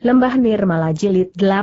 Lembah Nirmala Jilid 8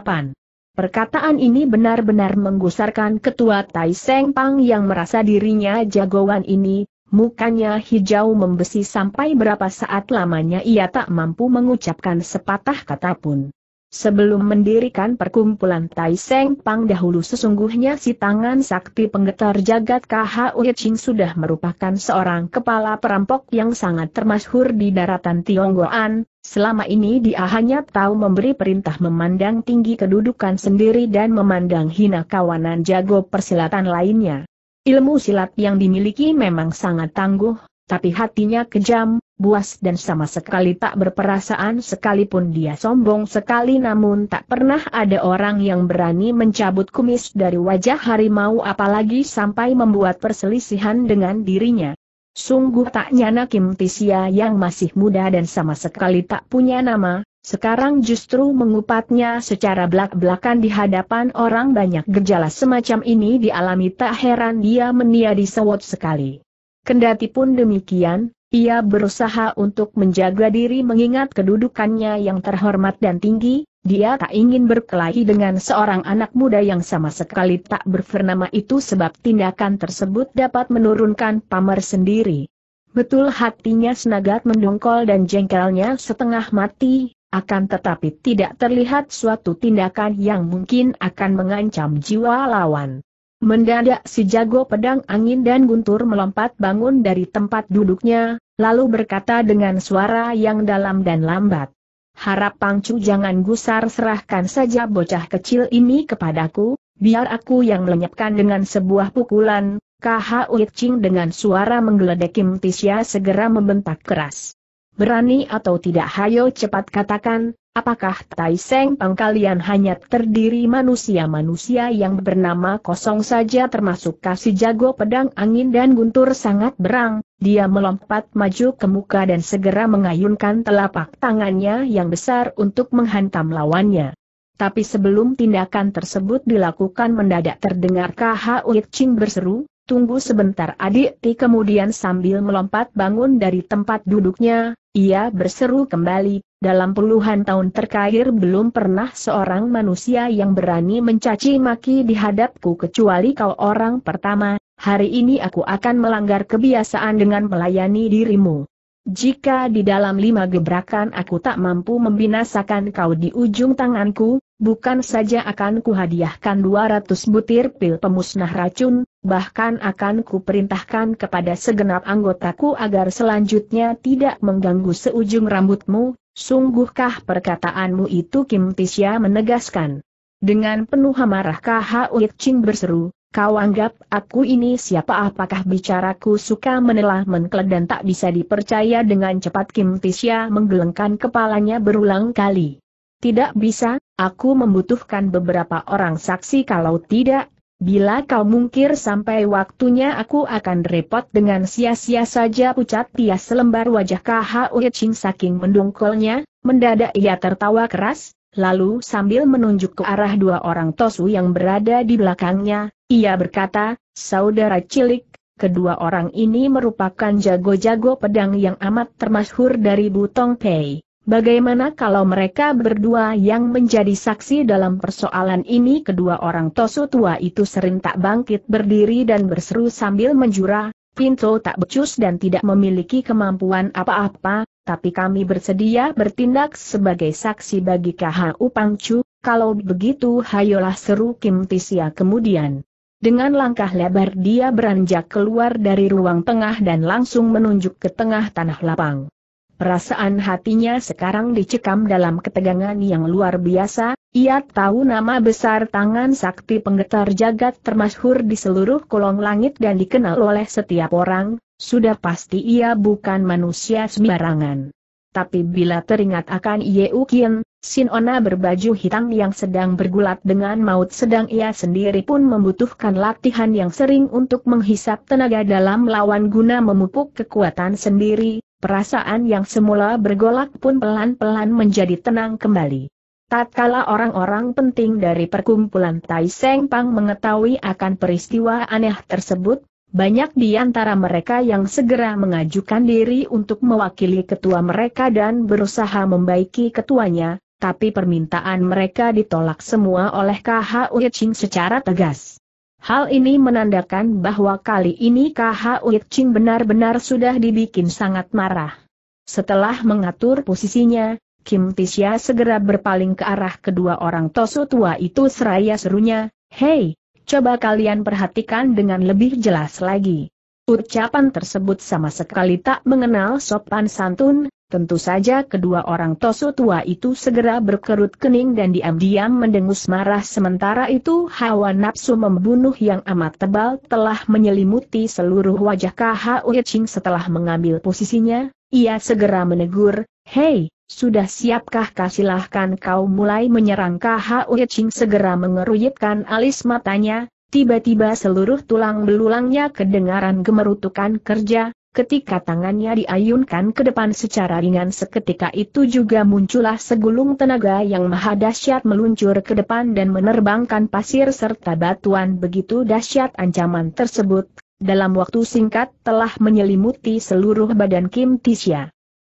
Perkataan ini benar-benar menggusarkan ketua Tai Seng Pang yang merasa dirinya jagoan ini, mukanya hijau membesi sampai berapa saat lamanya ia tak mampu mengucapkan sepatah kata pun. Sebelum mendirikan perkumpulan Tai Seng Pang dahulu sesungguhnya si tangan sakti penggetar jagat Uye Ching sudah merupakan seorang kepala perampok yang sangat termasyhur di daratan Tionggoan, selama ini dia hanya tahu memberi perintah memandang tinggi kedudukan sendiri dan memandang hina kawanan jago persilatan lainnya. Ilmu silat yang dimiliki memang sangat tangguh, tapi hatinya kejam, buas dan sama sekali tak berperasaan sekalipun dia sombong sekali namun tak pernah ada orang yang berani mencabut kumis dari wajah harimau apalagi sampai membuat perselisihan dengan dirinya. Sungguh tak nyana Kim Tisia yang masih muda dan sama sekali tak punya nama, sekarang justru mengupatnya secara belak-belakan di hadapan orang banyak gejala semacam ini dialami tak heran dia meniadi sewot sekali. Kendati pun demikian, ia berusaha untuk menjaga diri mengingat kedudukannya yang terhormat dan tinggi, dia tak ingin berkelahi dengan seorang anak muda yang sama sekali tak berfernama itu sebab tindakan tersebut dapat menurunkan pamer sendiri. Betul hatinya senagat mendongkol dan jengkelnya setengah mati, akan tetapi tidak terlihat suatu tindakan yang mungkin akan mengancam jiwa lawan. Mendadak si jago pedang angin dan guntur melompat bangun dari tempat duduknya, lalu berkata dengan suara yang dalam dan lambat. Harap Pangcu jangan gusar serahkan saja bocah kecil ini kepadaku, biar aku yang melenyapkan dengan sebuah pukulan, KH Uit Ching dengan suara menggeledek Kim Tisya segera membentak keras. Berani atau tidak hayo cepat katakan, apakah Tai Seng Pang kalian hanya terdiri manusia-manusia yang bernama kosong saja termasuk kasih jago pedang angin dan guntur sangat berang, dia melompat maju ke muka dan segera mengayunkan telapak tangannya yang besar untuk menghantam lawannya. Tapi sebelum tindakan tersebut dilakukan mendadak terdengar KH Uit Ching berseru, Tunggu sebentar adik Ti kemudian sambil melompat bangun dari tempat duduknya, ia berseru kembali, dalam puluhan tahun terakhir belum pernah seorang manusia yang berani mencaci maki di hadapku kecuali kau orang pertama, hari ini aku akan melanggar kebiasaan dengan melayani dirimu. Jika di dalam lima gebrakan aku tak mampu membinasakan kau di ujung tanganku, bukan saja akan kuhadiahkan 200 butir pil pemusnah racun, bahkan akan kuperintahkan kepada segenap anggotaku agar selanjutnya tidak mengganggu seujung rambutmu, sungguhkah perkataanmu itu Kim Tisya menegaskan. Dengan penuh amarah KH Uik Ching berseru, Kau anggap aku ini siapa apakah bicaraku suka menelah mengkel dan tak bisa dipercaya dengan cepat Kim Tisya menggelengkan kepalanya berulang kali. Tidak bisa, aku membutuhkan beberapa orang saksi kalau tidak, bila kau mungkir sampai waktunya aku akan repot dengan sia-sia saja pucat tias selembar wajah KHU Ching saking mendongkolnya, mendadak ia tertawa keras, lalu sambil menunjuk ke arah dua orang Tosu yang berada di belakangnya, ia berkata, saudara cilik, kedua orang ini merupakan jago-jago pedang yang amat termasyhur dari Butong Pei. Bagaimana kalau mereka berdua yang menjadi saksi dalam persoalan ini kedua orang tosu tua itu serentak bangkit berdiri dan berseru sambil menjura, Pinto tak becus dan tidak memiliki kemampuan apa-apa, tapi kami bersedia bertindak sebagai saksi bagi KHU Pangcu, kalau begitu hayolah seru Kim Tisia kemudian. Dengan langkah lebar dia beranjak keluar dari ruang tengah dan langsung menunjuk ke tengah tanah lapang. Perasaan hatinya sekarang dicekam dalam ketegangan yang luar biasa, ia tahu nama besar tangan sakti penggetar jagat termasyhur di seluruh kolong langit dan dikenal oleh setiap orang, sudah pasti ia bukan manusia sembarangan tapi bila teringat akan Ukin, Sin Sinona berbaju hitam yang sedang bergulat dengan maut sedang ia sendiri pun membutuhkan latihan yang sering untuk menghisap tenaga dalam lawan guna memupuk kekuatan sendiri, perasaan yang semula bergolak pun pelan-pelan menjadi tenang kembali. Tatkala orang-orang penting dari perkumpulan Tai Seng Pang mengetahui akan peristiwa aneh tersebut, banyak di antara mereka yang segera mengajukan diri untuk mewakili ketua mereka dan berusaha membaiki ketuanya, tapi permintaan mereka ditolak semua oleh KH Uicing secara tegas. Hal ini menandakan bahwa kali ini KH Uicing benar-benar sudah dibikin sangat marah. Setelah mengatur posisinya, Kim Tisya segera berpaling ke arah kedua orang tosu tua itu seraya serunya, Hei, Coba kalian perhatikan dengan lebih jelas lagi. Ucapan tersebut sama sekali tak mengenal sopan santun, tentu saja kedua orang tosu tua itu segera berkerut kening dan diam-diam mendengus marah sementara itu hawa nafsu membunuh yang amat tebal telah menyelimuti seluruh wajah KH Ching setelah mengambil posisinya, ia segera menegur, Hei, sudah siapkah silahkan kau mulai menyerang KH segera mengeruyitkan alis matanya, tiba-tiba seluruh tulang belulangnya kedengaran gemerutukan kerja, ketika tangannya diayunkan ke depan secara ringan seketika itu juga muncullah segulung tenaga yang maha dahsyat meluncur ke depan dan menerbangkan pasir serta batuan begitu dahsyat ancaman tersebut, dalam waktu singkat telah menyelimuti seluruh badan Kim Tisya.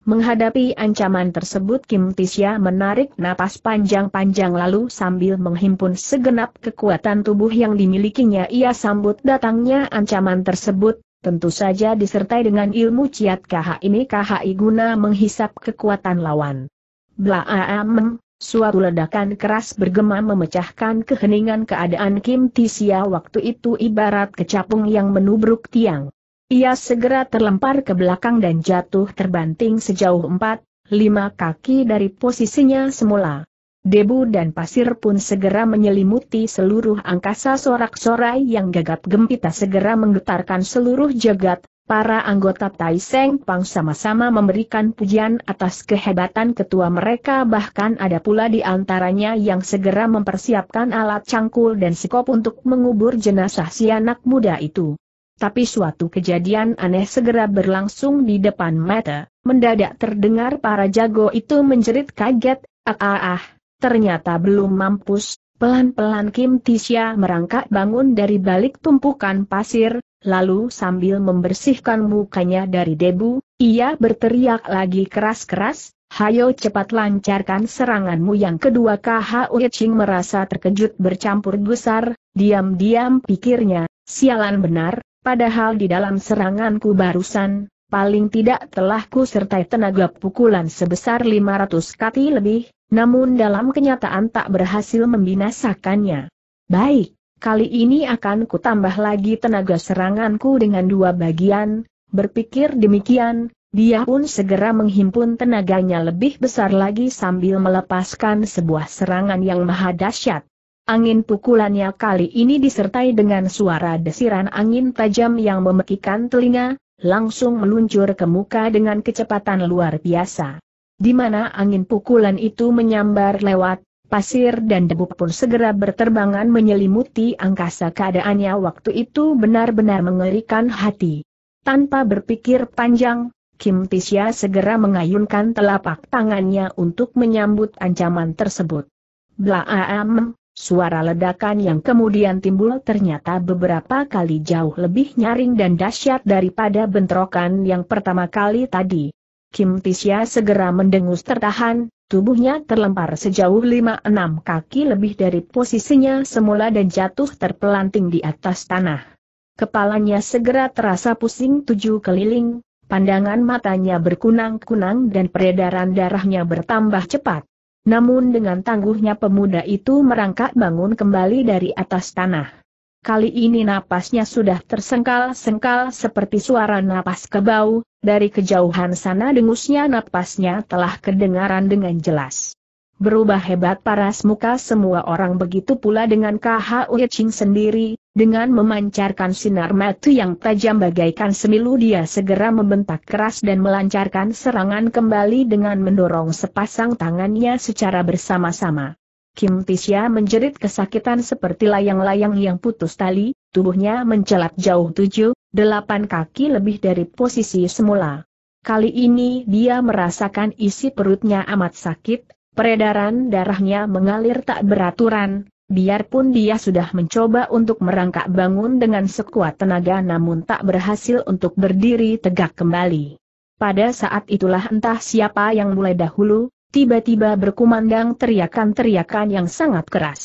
Menghadapi ancaman tersebut Kim Tisya menarik napas panjang-panjang lalu sambil menghimpun segenap kekuatan tubuh yang dimilikinya ia sambut datangnya ancaman tersebut, tentu saja disertai dengan ilmu ciat KH ini KHI guna menghisap kekuatan lawan. Blaaameng, Suatu ledakan keras bergema memecahkan keheningan keadaan Kim Tisya waktu itu ibarat kecapung yang menubruk tiang. Ia segera terlempar ke belakang dan jatuh terbanting sejauh empat, lima kaki dari posisinya semula. Debu dan pasir pun segera menyelimuti seluruh angkasa sorak-sorai yang gagap gempita segera menggetarkan seluruh jagat, para anggota Tai Seng Pang sama-sama memberikan pujian atas kehebatan ketua mereka bahkan ada pula di antaranya yang segera mempersiapkan alat cangkul dan sekop untuk mengubur jenazah si anak muda itu tapi suatu kejadian aneh segera berlangsung di depan mata, mendadak terdengar para jago itu menjerit kaget, ah ah ah, ternyata belum mampus, pelan-pelan Kim Tisha merangkak bangun dari balik tumpukan pasir, lalu sambil membersihkan mukanya dari debu, ia berteriak lagi keras-keras, Hayo cepat lancarkan seranganmu yang kedua KHU Ching merasa terkejut bercampur gusar, diam-diam pikirnya, sialan benar, padahal di dalam seranganku barusan, paling tidak telah ku sertai tenaga pukulan sebesar 500 kati lebih, namun dalam kenyataan tak berhasil membinasakannya. Baik, kali ini akan ku tambah lagi tenaga seranganku dengan dua bagian, berpikir demikian, dia pun segera menghimpun tenaganya lebih besar lagi sambil melepaskan sebuah serangan yang maha dahsyat. Angin pukulannya kali ini disertai dengan suara desiran angin tajam yang memekikan telinga, langsung meluncur ke muka dengan kecepatan luar biasa. Di mana angin pukulan itu menyambar lewat, pasir dan debu pun segera berterbangan menyelimuti angkasa keadaannya waktu itu benar-benar mengerikan hati. Tanpa berpikir panjang, Kim Tisya segera mengayunkan telapak tangannya untuk menyambut ancaman tersebut. Blaam, Suara ledakan yang kemudian timbul ternyata beberapa kali jauh lebih nyaring dan dahsyat daripada bentrokan yang pertama kali tadi. Kim Tisya segera mendengus tertahan, tubuhnya terlempar sejauh 5-6 kaki lebih dari posisinya semula dan jatuh terpelanting di atas tanah. Kepalanya segera terasa pusing tujuh keliling, pandangan matanya berkunang-kunang dan peredaran darahnya bertambah cepat. Namun dengan tangguhnya pemuda itu merangkak bangun kembali dari atas tanah. Kali ini napasnya sudah tersengkal-sengkal seperti suara napas kebau, dari kejauhan sana dengusnya napasnya telah kedengaran dengan jelas. Berubah hebat paras muka semua orang begitu pula dengan KHU Ching sendiri, dengan memancarkan sinar mata yang tajam bagaikan semilu dia segera membentak keras dan melancarkan serangan kembali dengan mendorong sepasang tangannya secara bersama-sama. Kim Tisya menjerit kesakitan seperti layang-layang yang putus tali, tubuhnya mencelat jauh tujuh, delapan kaki lebih dari posisi semula. Kali ini dia merasakan isi perutnya amat sakit, Peredaran darahnya mengalir tak beraturan, biarpun dia sudah mencoba untuk merangkak bangun dengan sekuat tenaga namun tak berhasil untuk berdiri tegak kembali. Pada saat itulah entah siapa yang mulai dahulu, tiba-tiba berkumandang teriakan-teriakan yang sangat keras.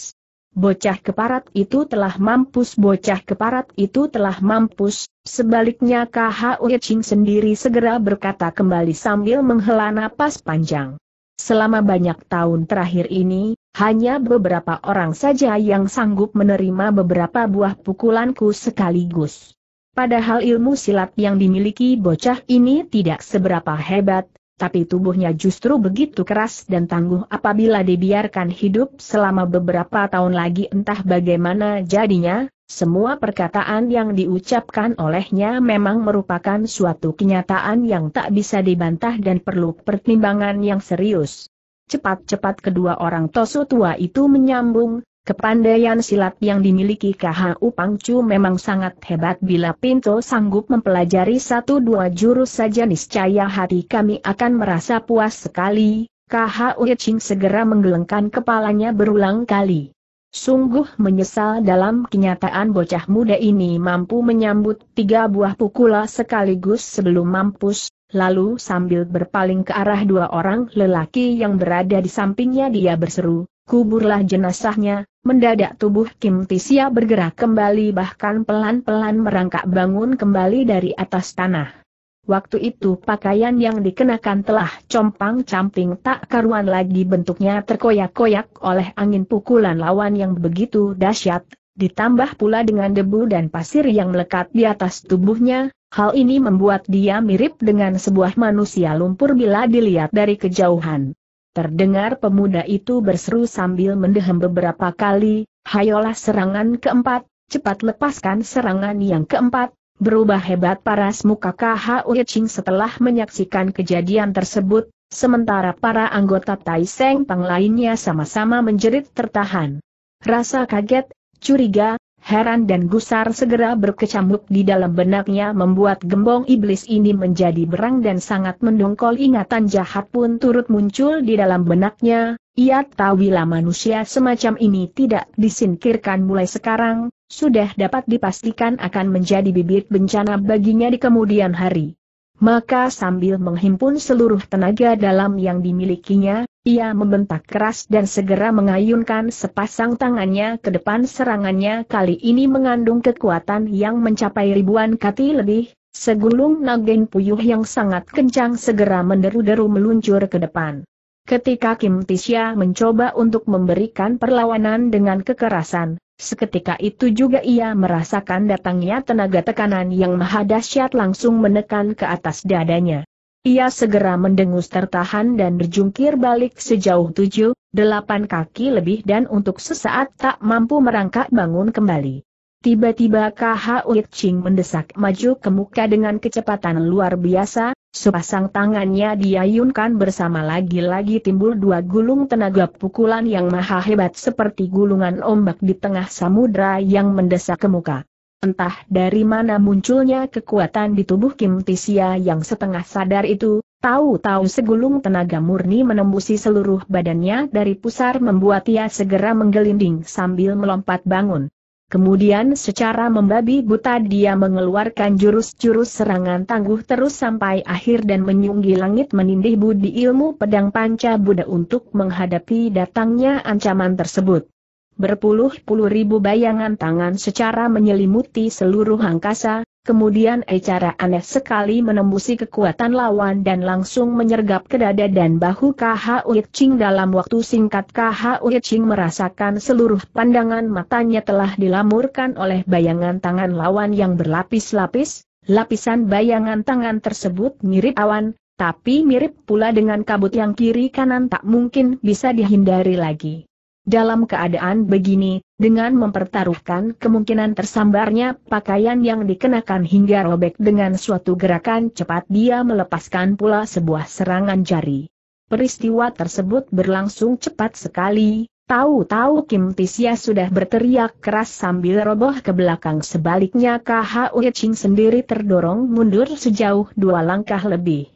Bocah keparat itu telah mampus, bocah keparat itu telah mampus, sebaliknya KHU Ching sendiri segera berkata kembali sambil menghela napas panjang. Selama banyak tahun terakhir ini, hanya beberapa orang saja yang sanggup menerima beberapa buah pukulanku sekaligus. Padahal ilmu silat yang dimiliki bocah ini tidak seberapa hebat, tapi tubuhnya justru begitu keras dan tangguh apabila dibiarkan hidup selama beberapa tahun lagi entah bagaimana jadinya, semua perkataan yang diucapkan olehnya memang merupakan suatu kenyataan yang tak bisa dibantah dan perlu pertimbangan yang serius. Cepat-cepat kedua orang Tosu tua itu menyambung, Kepandaian silat yang dimiliki KHU Pangcu memang sangat hebat bila Pinto sanggup mempelajari satu dua jurus saja niscaya hati kami akan merasa puas sekali. KHU Ching segera menggelengkan kepalanya berulang kali. Sungguh menyesal dalam kenyataan bocah muda ini mampu menyambut tiga buah pukula sekaligus sebelum mampus, lalu sambil berpaling ke arah dua orang lelaki yang berada di sampingnya dia berseru, kuburlah jenazahnya, mendadak tubuh Kim Tisia bergerak kembali bahkan pelan-pelan merangkak bangun kembali dari atas tanah. Waktu itu pakaian yang dikenakan telah compang-camping tak karuan lagi bentuknya terkoyak-koyak oleh angin pukulan lawan yang begitu dahsyat, ditambah pula dengan debu dan pasir yang melekat di atas tubuhnya, hal ini membuat dia mirip dengan sebuah manusia lumpur bila dilihat dari kejauhan. Terdengar pemuda itu berseru sambil mendehem beberapa kali, hayolah serangan keempat, cepat lepaskan serangan yang keempat, Berubah hebat paras muka KHU Ching setelah menyaksikan kejadian tersebut, sementara para anggota Tai Seng Pang lainnya sama-sama menjerit tertahan. Rasa kaget, curiga, heran dan gusar segera berkecamuk di dalam benaknya membuat gembong iblis ini menjadi berang dan sangat mendongkol ingatan jahat pun turut muncul di dalam benaknya, ia tahu bila manusia semacam ini tidak disingkirkan mulai sekarang, sudah dapat dipastikan akan menjadi bibit bencana baginya di kemudian hari. Maka sambil menghimpun seluruh tenaga dalam yang dimilikinya, ia membentak keras dan segera mengayunkan sepasang tangannya ke depan serangannya kali ini mengandung kekuatan yang mencapai ribuan kati lebih, segulung nagen puyuh yang sangat kencang segera menderu-deru meluncur ke depan. Ketika Kim Tisya mencoba untuk memberikan perlawanan dengan kekerasan, seketika itu juga ia merasakan datangnya tenaga tekanan yang maha dahsyat langsung menekan ke atas dadanya. Ia segera mendengus tertahan dan berjungkir balik sejauh tujuh, delapan kaki lebih dan untuk sesaat tak mampu merangkak bangun kembali. Tiba-tiba KH Uit Ching mendesak maju ke muka dengan kecepatan luar biasa, sepasang tangannya diayunkan bersama lagi-lagi timbul dua gulung tenaga pukulan yang maha hebat seperti gulungan ombak di tengah samudra yang mendesak ke muka. Entah dari mana munculnya kekuatan di tubuh Kim Tisia yang setengah sadar itu, tahu-tahu segulung tenaga murni menembusi seluruh badannya dari pusar membuat ia segera menggelinding sambil melompat bangun. Kemudian secara membabi buta dia mengeluarkan jurus-jurus serangan tangguh terus sampai akhir dan menyunggi langit menindih budi ilmu pedang panca Buddha untuk menghadapi datangnya ancaman tersebut. Berpuluh-puluh ribu bayangan tangan secara menyelimuti seluruh angkasa, kemudian secara aneh sekali menembusi kekuatan lawan dan langsung menyergap ke dada dan bahu Khui Ching dalam waktu singkat Khui Ching merasakan seluruh pandangan matanya telah dilamurkan oleh bayangan tangan lawan yang berlapis-lapis, lapisan bayangan tangan tersebut mirip awan, tapi mirip pula dengan kabut yang kiri kanan tak mungkin bisa dihindari lagi. Dalam keadaan begini, dengan mempertaruhkan kemungkinan tersambarnya pakaian yang dikenakan hingga robek dengan suatu gerakan cepat dia melepaskan pula sebuah serangan jari. Peristiwa tersebut berlangsung cepat sekali, tahu-tahu Kim Tisya sudah berteriak keras sambil roboh ke belakang sebaliknya KH Ching sendiri terdorong mundur sejauh dua langkah lebih.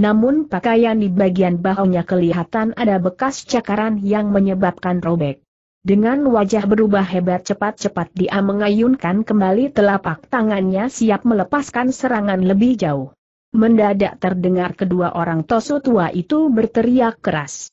Namun pakaian di bagian bahunya kelihatan ada bekas cakaran yang menyebabkan robek. Dengan wajah berubah hebat cepat-cepat dia mengayunkan kembali telapak tangannya siap melepaskan serangan lebih jauh. Mendadak terdengar kedua orang tosu tua itu berteriak keras.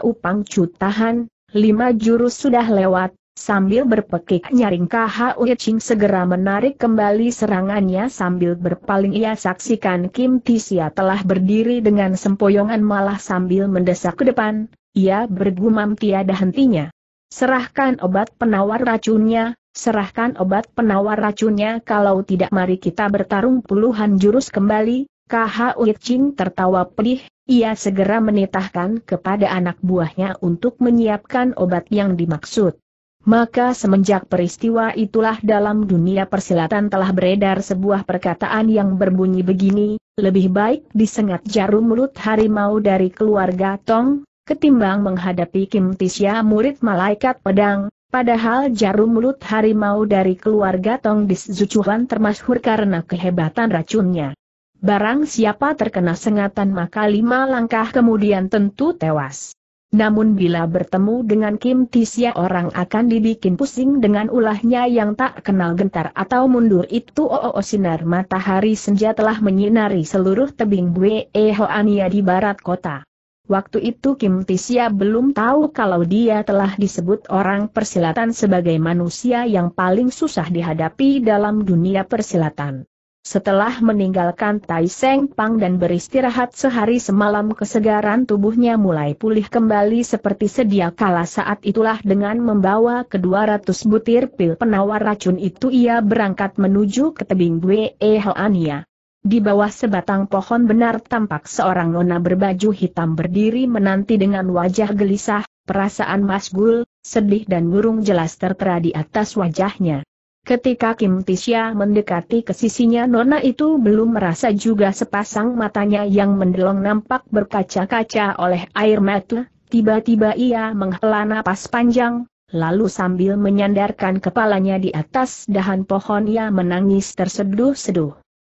Upang cut tahan, lima jurus sudah lewat, Sambil berpekik nyaring KH Ching segera menarik kembali serangannya sambil berpaling ia saksikan Kim Tisia telah berdiri dengan sempoyongan malah sambil mendesak ke depan, ia bergumam tiada hentinya. Serahkan obat penawar racunnya, serahkan obat penawar racunnya kalau tidak mari kita bertarung puluhan jurus kembali, KH Ching tertawa pedih, ia segera menitahkan kepada anak buahnya untuk menyiapkan obat yang dimaksud. Maka semenjak peristiwa itulah dalam dunia persilatan telah beredar sebuah perkataan yang berbunyi begini, lebih baik disengat jarum mulut harimau dari keluarga Tong, ketimbang menghadapi Kim Tisya murid malaikat pedang, padahal jarum mulut harimau dari keluarga Tong di Zucuhan termasyhur karena kehebatan racunnya. Barang siapa terkena sengatan maka lima langkah kemudian tentu tewas. Namun bila bertemu dengan Kim Tisya orang akan dibikin pusing dengan ulahnya yang tak kenal gentar atau mundur itu oo oh, oh, oh, sinar matahari senja telah menyinari seluruh tebing Bue Hoania di barat kota. Waktu itu Kim Tisya belum tahu kalau dia telah disebut orang persilatan sebagai manusia yang paling susah dihadapi dalam dunia persilatan. Setelah meninggalkan Tai Seng Pang dan beristirahat sehari semalam kesegaran tubuhnya mulai pulih kembali seperti sedia kala saat itulah dengan membawa ke 200 butir pil penawar racun itu ia berangkat menuju ke tebing Bwe Hoania. Di bawah sebatang pohon benar tampak seorang nona berbaju hitam berdiri menanti dengan wajah gelisah, perasaan masgul, sedih dan murung jelas tertera di atas wajahnya. Ketika Kim Tisya mendekati ke sisinya Nona itu belum merasa juga sepasang matanya yang mendelong nampak berkaca-kaca oleh air mata, tiba-tiba ia menghela napas panjang, lalu sambil menyandarkan kepalanya di atas dahan pohon ia menangis terseduh-seduh.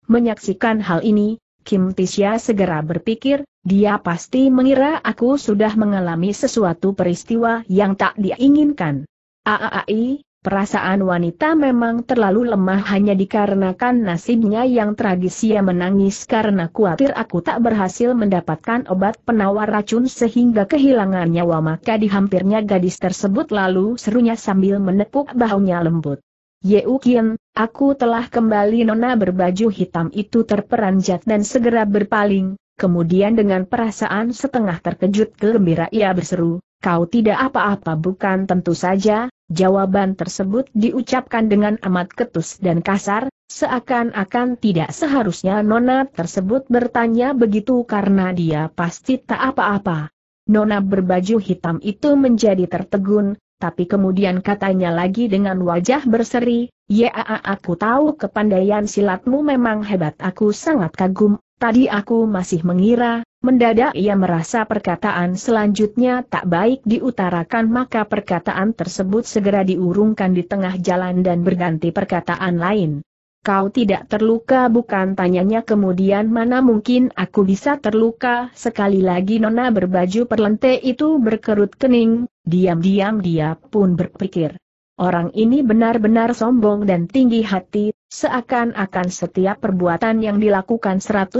Menyaksikan hal ini, Kim Tisya segera berpikir, dia pasti mengira aku sudah mengalami sesuatu peristiwa yang tak diinginkan. Aaai. Perasaan wanita memang terlalu lemah hanya dikarenakan nasibnya yang tragis ia menangis karena khawatir aku tak berhasil mendapatkan obat penawar racun sehingga kehilangan nyawa maka dihampirnya gadis tersebut lalu serunya sambil menepuk bahunya lembut. Yeukin, aku telah kembali nona berbaju hitam itu terperanjat dan segera berpaling, kemudian dengan perasaan setengah terkejut kegembira ia berseru, kau tidak apa-apa bukan tentu saja, jawaban tersebut diucapkan dengan amat ketus dan kasar, seakan-akan tidak seharusnya Nona tersebut bertanya begitu karena dia pasti tak apa-apa. Nona berbaju hitam itu menjadi tertegun, tapi kemudian katanya lagi dengan wajah berseri, Ya aku tahu kepandaian silatmu memang hebat aku sangat kagum, tadi aku masih mengira, Mendadak ia merasa perkataan selanjutnya tak baik diutarakan maka perkataan tersebut segera diurungkan di tengah jalan dan berganti perkataan lain. Kau tidak terluka bukan tanyanya kemudian mana mungkin aku bisa terluka sekali lagi nona berbaju perlente itu berkerut kening, diam-diam dia pun berpikir. Orang ini benar-benar sombong dan tinggi hati, Seakan-akan setiap perbuatan yang dilakukan 100%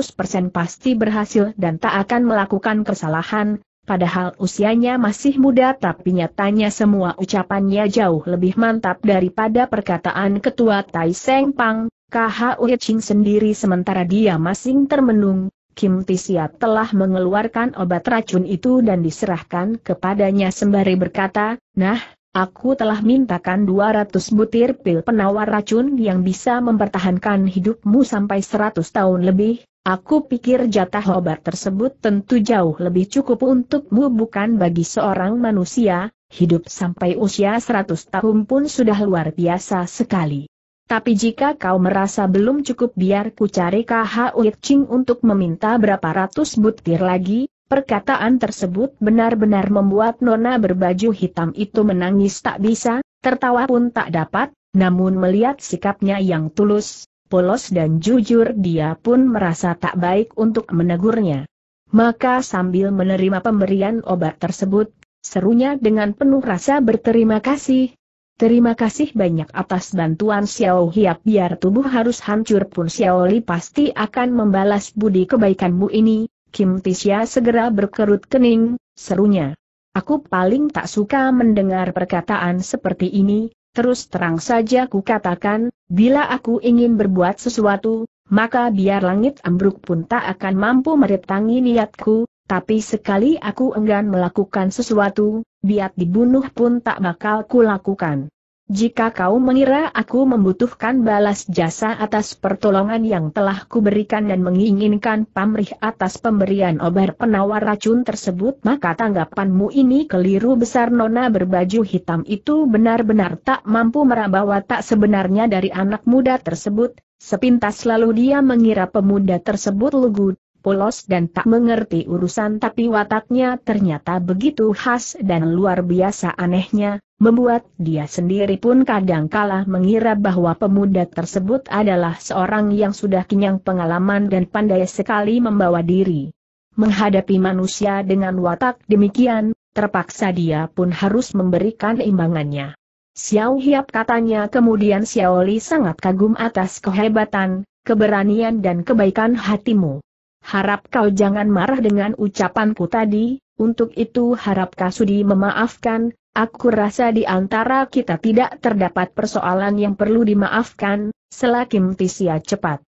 pasti berhasil dan tak akan melakukan kesalahan, padahal usianya masih muda tapi nyatanya semua ucapannya jauh lebih mantap daripada perkataan ketua Tai Seng Pang, KH Ching sendiri sementara dia masing termenung, Kim Tisia telah mengeluarkan obat racun itu dan diserahkan kepadanya sembari berkata, Nah, Aku telah mintakan 200 butir pil penawar racun yang bisa mempertahankan hidupmu sampai 100 tahun lebih, aku pikir jatah obat tersebut tentu jauh lebih cukup untukmu bukan bagi seorang manusia, hidup sampai usia 100 tahun pun sudah luar biasa sekali. Tapi jika kau merasa belum cukup biar ku cari KH Uit Ching untuk meminta berapa ratus butir lagi, Perkataan tersebut benar-benar membuat nona berbaju hitam itu menangis tak bisa, tertawa pun tak dapat, namun melihat sikapnya yang tulus, polos dan jujur dia pun merasa tak baik untuk menegurnya. Maka sambil menerima pemberian obat tersebut, serunya dengan penuh rasa berterima kasih. Terima kasih banyak atas bantuan Xiao Hiap biar tubuh harus hancur pun Xiao Li pasti akan membalas budi kebaikanmu ini, Kim Tisya segera berkerut kening, serunya. Aku paling tak suka mendengar perkataan seperti ini, terus terang saja ku katakan, bila aku ingin berbuat sesuatu, maka biar langit ambruk pun tak akan mampu meretangi niatku, tapi sekali aku enggan melakukan sesuatu, biat dibunuh pun tak bakal kulakukan. Jika kau mengira aku membutuhkan balas jasa atas pertolongan yang telah kuberikan dan menginginkan pamrih atas pemberian obat penawar racun tersebut maka tanggapanmu ini keliru besar nona berbaju hitam itu benar-benar tak mampu meraba watak sebenarnya dari anak muda tersebut, sepintas lalu dia mengira pemuda tersebut lugu, polos dan tak mengerti urusan tapi wataknya ternyata begitu khas dan luar biasa anehnya, membuat dia sendiri pun kadang kala mengira bahwa pemuda tersebut adalah seorang yang sudah kenyang pengalaman dan pandai sekali membawa diri. Menghadapi manusia dengan watak demikian, terpaksa dia pun harus memberikan imbangannya. Xiao Hiap katanya kemudian Xiao Li sangat kagum atas kehebatan, keberanian dan kebaikan hatimu harap kau jangan marah dengan ucapanku tadi, untuk itu harap Kasudi memaafkan, aku rasa di antara kita tidak terdapat persoalan yang perlu dimaafkan, selakim Tisia cepat.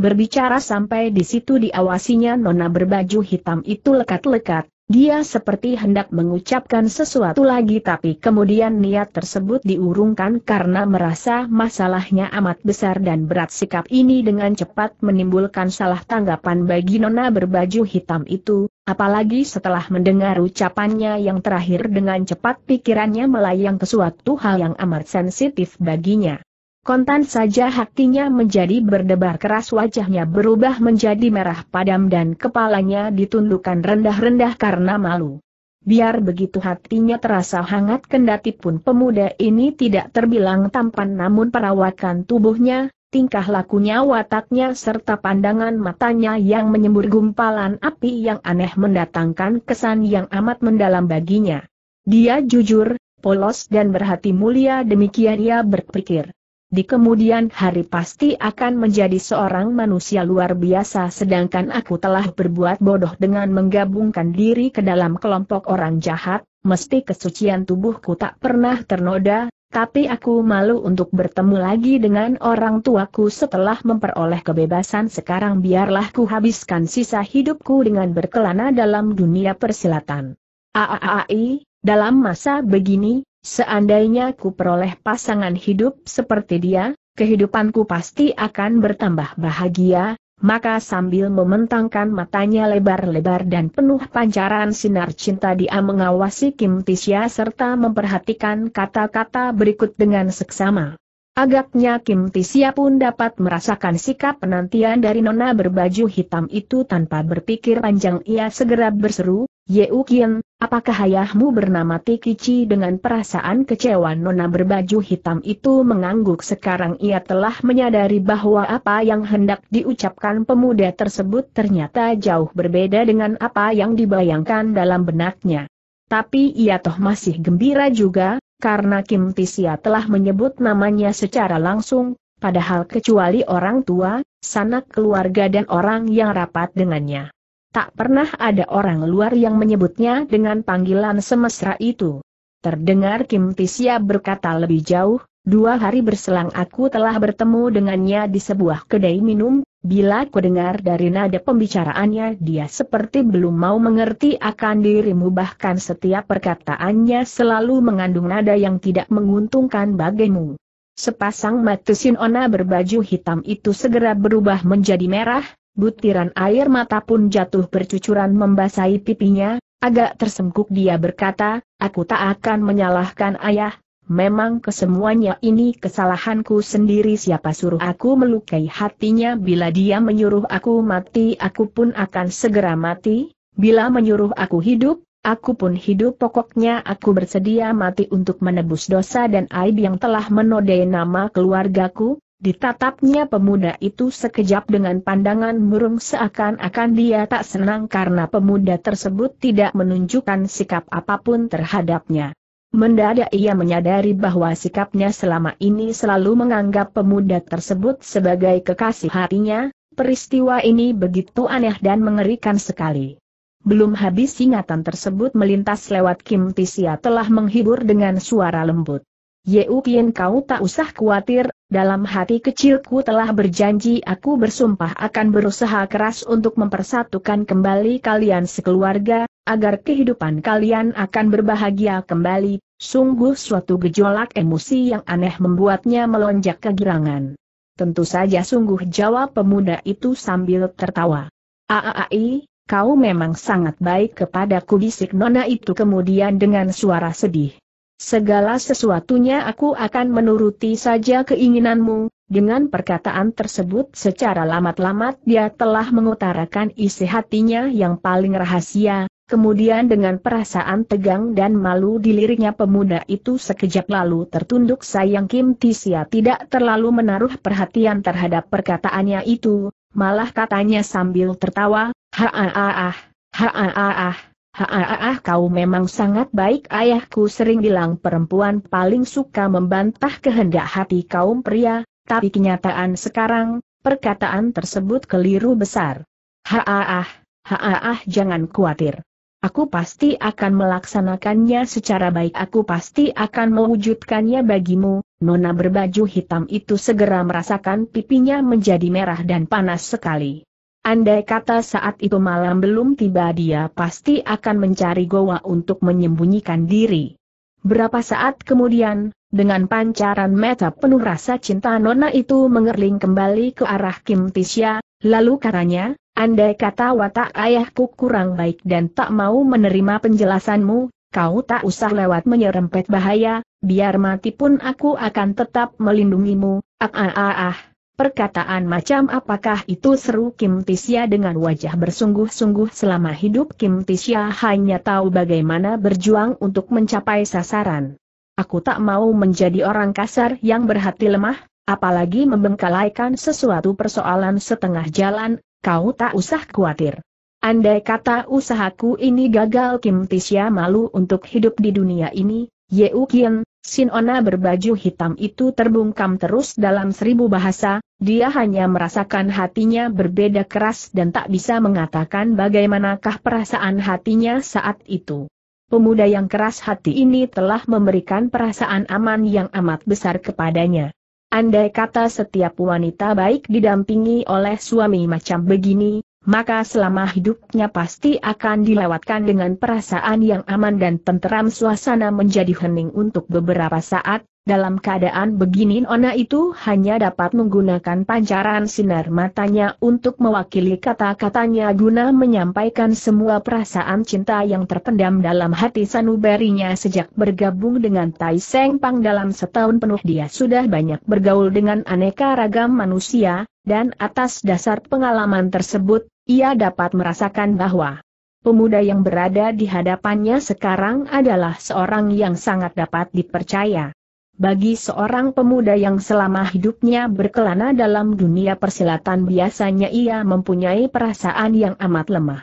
Berbicara sampai di situ diawasinya nona berbaju hitam itu lekat-lekat, dia seperti hendak mengucapkan sesuatu lagi tapi kemudian niat tersebut diurungkan karena merasa masalahnya amat besar dan berat sikap ini dengan cepat menimbulkan salah tanggapan bagi nona berbaju hitam itu, apalagi setelah mendengar ucapannya yang terakhir dengan cepat pikirannya melayang ke suatu hal yang amat sensitif baginya. Kontan saja hatinya menjadi berdebar keras wajahnya berubah menjadi merah padam dan kepalanya ditundukkan rendah-rendah karena malu. Biar begitu hatinya terasa hangat kendati pun pemuda ini tidak terbilang tampan namun perawakan tubuhnya, tingkah lakunya wataknya serta pandangan matanya yang menyembur gumpalan api yang aneh mendatangkan kesan yang amat mendalam baginya. Dia jujur, polos dan berhati mulia demikian ia berpikir di kemudian hari pasti akan menjadi seorang manusia luar biasa sedangkan aku telah berbuat bodoh dengan menggabungkan diri ke dalam kelompok orang jahat, mesti kesucian tubuhku tak pernah ternoda, tapi aku malu untuk bertemu lagi dengan orang tuaku setelah memperoleh kebebasan sekarang biarlah ku habiskan sisa hidupku dengan berkelana dalam dunia persilatan. Aaai, dalam masa begini, Seandainya ku peroleh pasangan hidup seperti dia, kehidupanku pasti akan bertambah bahagia, maka sambil mementangkan matanya lebar-lebar dan penuh pancaran sinar cinta dia mengawasi Kim Tisya serta memperhatikan kata-kata berikut dengan seksama. Agaknya Kim Tisya pun dapat merasakan sikap penantian dari nona berbaju hitam itu tanpa berpikir panjang ia segera berseru, Yeu Kien, Apakah ayahmu bernama Tikici dengan perasaan kecewa nona berbaju hitam itu mengangguk sekarang ia telah menyadari bahwa apa yang hendak diucapkan pemuda tersebut ternyata jauh berbeda dengan apa yang dibayangkan dalam benaknya. Tapi ia toh masih gembira juga, karena Kim Tisia telah menyebut namanya secara langsung, padahal kecuali orang tua, sanak keluarga dan orang yang rapat dengannya. Tak pernah ada orang luar yang menyebutnya dengan panggilan semesra itu. Terdengar Kim Tisya berkata lebih jauh, dua hari berselang aku telah bertemu dengannya di sebuah kedai minum, bila ku dengar dari nada pembicaraannya dia seperti belum mau mengerti akan dirimu bahkan setiap perkataannya selalu mengandung nada yang tidak menguntungkan bagimu. Sepasang matusin Ona berbaju hitam itu segera berubah menjadi merah, butiran air mata pun jatuh bercucuran membasahi pipinya, agak tersengkuk dia berkata, aku tak akan menyalahkan ayah, memang kesemuanya ini kesalahanku sendiri siapa suruh aku melukai hatinya bila dia menyuruh aku mati aku pun akan segera mati, bila menyuruh aku hidup, Aku pun hidup pokoknya aku bersedia mati untuk menebus dosa dan aib yang telah menodai nama keluargaku, Ditatapnya pemuda itu sekejap dengan pandangan murung seakan-akan dia tak senang karena pemuda tersebut tidak menunjukkan sikap apapun terhadapnya. Mendadak ia menyadari bahwa sikapnya selama ini selalu menganggap pemuda tersebut sebagai kekasih hatinya, peristiwa ini begitu aneh dan mengerikan sekali. Belum habis ingatan tersebut melintas lewat Kim Tisia telah menghibur dengan suara lembut. Yeu kau tak usah khawatir, dalam hati kecilku telah berjanji aku bersumpah akan berusaha keras untuk mempersatukan kembali kalian sekeluarga, agar kehidupan kalian akan berbahagia kembali, sungguh suatu gejolak emosi yang aneh membuatnya melonjak kegirangan. Tentu saja sungguh jawab pemuda itu sambil tertawa. Aaai, kau memang sangat baik kepadaku bisik nona itu kemudian dengan suara sedih. Segala sesuatunya aku akan menuruti saja keinginanmu. Dengan perkataan tersebut secara lamat-lamat dia telah mengutarakan isi hatinya yang paling rahasia, kemudian dengan perasaan tegang dan malu diliriknya pemuda itu sekejap lalu tertunduk sayang Kim Tisia tidak terlalu menaruh perhatian terhadap perkataannya itu, malah katanya sambil tertawa, ha ah ah ah, ha ah ah ah. Haa, kau memang sangat baik ayahku sering bilang perempuan paling suka membantah kehendak hati kaum pria, tapi kenyataan sekarang, perkataan tersebut keliru besar. Haah, haah jangan khawatir. Aku pasti akan melaksanakannya secara baik. Aku pasti akan mewujudkannya bagimu. Nona berbaju hitam itu segera merasakan pipinya menjadi merah dan panas sekali. Andai kata saat itu malam belum tiba dia pasti akan mencari goa untuk menyembunyikan diri. Berapa saat kemudian, dengan pancaran mata penuh rasa cinta Nona itu mengerling kembali ke arah Kim Tisya, lalu karanya, andai kata watak ayahku kurang baik dan tak mau menerima penjelasanmu, kau tak usah lewat menyerempet bahaya, biar mati pun aku akan tetap melindungimu, ah ah ah ah. Perkataan macam apakah itu seru Kim Tisya dengan wajah bersungguh-sungguh selama hidup Kim Tisya hanya tahu bagaimana berjuang untuk mencapai sasaran. Aku tak mau menjadi orang kasar yang berhati lemah, apalagi membengkalaikan sesuatu persoalan setengah jalan, kau tak usah khawatir. Andai kata usahaku ini gagal Kim Tisya malu untuk hidup di dunia ini, Yeukin, Sinona berbaju hitam itu terbungkam terus dalam seribu bahasa, dia hanya merasakan hatinya berbeda keras dan tak bisa mengatakan bagaimanakah perasaan hatinya saat itu. Pemuda yang keras hati ini telah memberikan perasaan aman yang amat besar kepadanya. Andai kata setiap wanita baik didampingi oleh suami macam begini, maka selama hidupnya pasti akan dilewatkan dengan perasaan yang aman dan tenteram suasana menjadi hening untuk beberapa saat, dalam keadaan begini Nona itu hanya dapat menggunakan pancaran sinar matanya untuk mewakili kata-katanya guna menyampaikan semua perasaan cinta yang terpendam dalam hati sanubarinya sejak bergabung dengan Tai Seng Pang dalam setahun penuh dia sudah banyak bergaul dengan aneka ragam manusia, dan atas dasar pengalaman tersebut, ia dapat merasakan bahwa pemuda yang berada di hadapannya sekarang adalah seorang yang sangat dapat dipercaya. Bagi seorang pemuda yang selama hidupnya berkelana dalam dunia persilatan biasanya ia mempunyai perasaan yang amat lemah.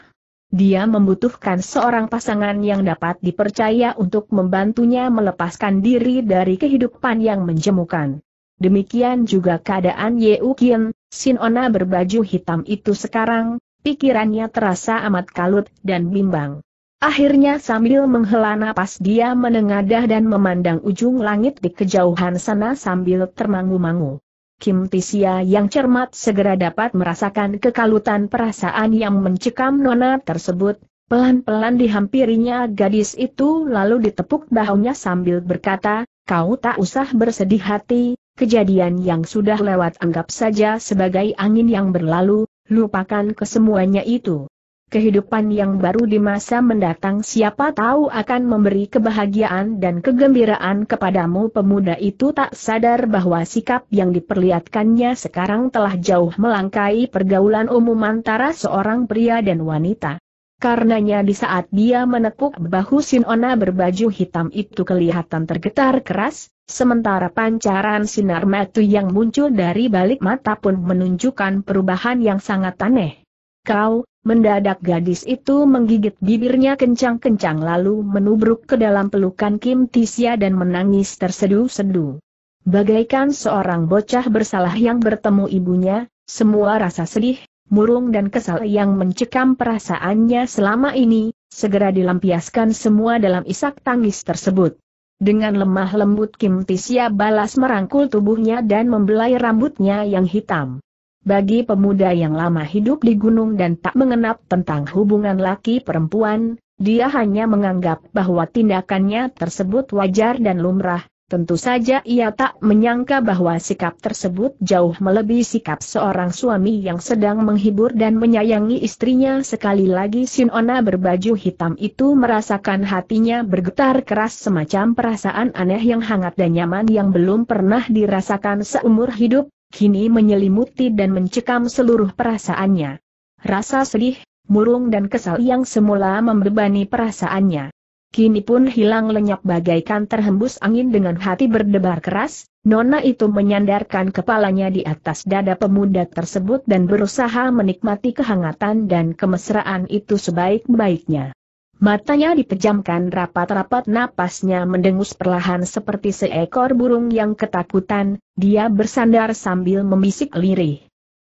Dia membutuhkan seorang pasangan yang dapat dipercaya untuk membantunya melepaskan diri dari kehidupan yang menjemukan. Demikian juga keadaan Yeu Qin, Sinona berbaju hitam itu sekarang, pikirannya terasa amat kalut dan bimbang. Akhirnya sambil menghela napas dia menengadah dan memandang ujung langit di kejauhan sana sambil termangu-mangu. Kim Tisia yang cermat segera dapat merasakan kekalutan perasaan yang mencekam nona tersebut, pelan-pelan dihampirinya gadis itu lalu ditepuk bahunya sambil berkata, kau tak usah bersedih hati, kejadian yang sudah lewat anggap saja sebagai angin yang berlalu, lupakan kesemuanya itu kehidupan yang baru di masa mendatang siapa tahu akan memberi kebahagiaan dan kegembiraan kepadamu pemuda itu tak sadar bahwa sikap yang diperlihatkannya sekarang telah jauh melangkai pergaulan umum antara seorang pria dan wanita. Karenanya di saat dia menekuk bahu Sinona berbaju hitam itu kelihatan tergetar keras, sementara pancaran sinar matu yang muncul dari balik mata pun menunjukkan perubahan yang sangat aneh. Kau, Mendadak gadis itu menggigit bibirnya kencang-kencang lalu menubruk ke dalam pelukan Kim Tisya dan menangis tersedu-sedu. Bagaikan seorang bocah bersalah yang bertemu ibunya, semua rasa sedih, murung dan kesal yang mencekam perasaannya selama ini, segera dilampiaskan semua dalam isak tangis tersebut. Dengan lemah lembut Kim Tisya balas merangkul tubuhnya dan membelai rambutnya yang hitam. Bagi pemuda yang lama hidup di gunung dan tak mengenap tentang hubungan laki perempuan, dia hanya menganggap bahwa tindakannya tersebut wajar dan lumrah, Tentu saja ia tak menyangka bahwa sikap tersebut jauh melebihi sikap seorang suami yang sedang menghibur dan menyayangi istrinya sekali lagi Sinona berbaju hitam itu merasakan hatinya bergetar keras semacam perasaan aneh yang hangat dan nyaman yang belum pernah dirasakan seumur hidup, kini menyelimuti dan mencekam seluruh perasaannya. Rasa sedih, murung dan kesal yang semula membebani perasaannya. Kini pun hilang lenyap bagaikan terhembus angin dengan hati berdebar keras, Nona itu menyandarkan kepalanya di atas dada pemuda tersebut dan berusaha menikmati kehangatan dan kemesraan itu sebaik-baiknya. Matanya dipejamkan rapat-rapat napasnya mendengus perlahan seperti seekor burung yang ketakutan, dia bersandar sambil membisik lirih.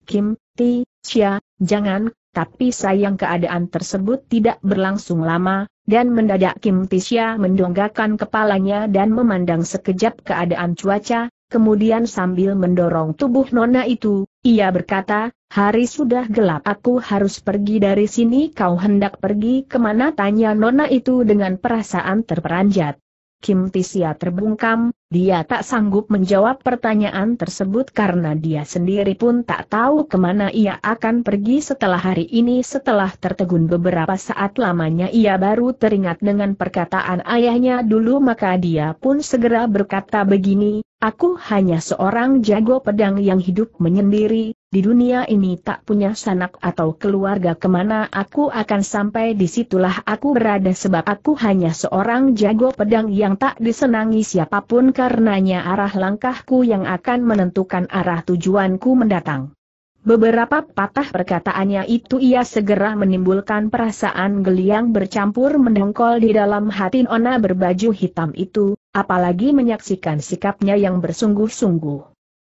Kim, Ti, Xia, jangan, tapi sayang keadaan tersebut tidak berlangsung lama, dan mendadak Kim Tia mendonggakan kepalanya dan memandang sekejap keadaan cuaca, Kemudian sambil mendorong tubuh nona itu, ia berkata, hari sudah gelap aku harus pergi dari sini kau hendak pergi kemana tanya nona itu dengan perasaan terperanjat. Kim Tisia terbungkam, dia tak sanggup menjawab pertanyaan tersebut karena dia sendiri pun tak tahu kemana ia akan pergi setelah hari ini setelah tertegun beberapa saat lamanya ia baru teringat dengan perkataan ayahnya dulu maka dia pun segera berkata begini, Aku hanya seorang jago pedang yang hidup menyendiri, di dunia ini tak punya sanak atau keluarga kemana aku akan sampai disitulah aku berada sebab aku hanya seorang jago pedang yang tak disenangi siapapun karenanya arah langkahku yang akan menentukan arah tujuanku mendatang. Beberapa patah perkataannya itu ia segera menimbulkan perasaan geliang bercampur mendongkol di dalam hati Nona berbaju hitam itu, apalagi menyaksikan sikapnya yang bersungguh-sungguh.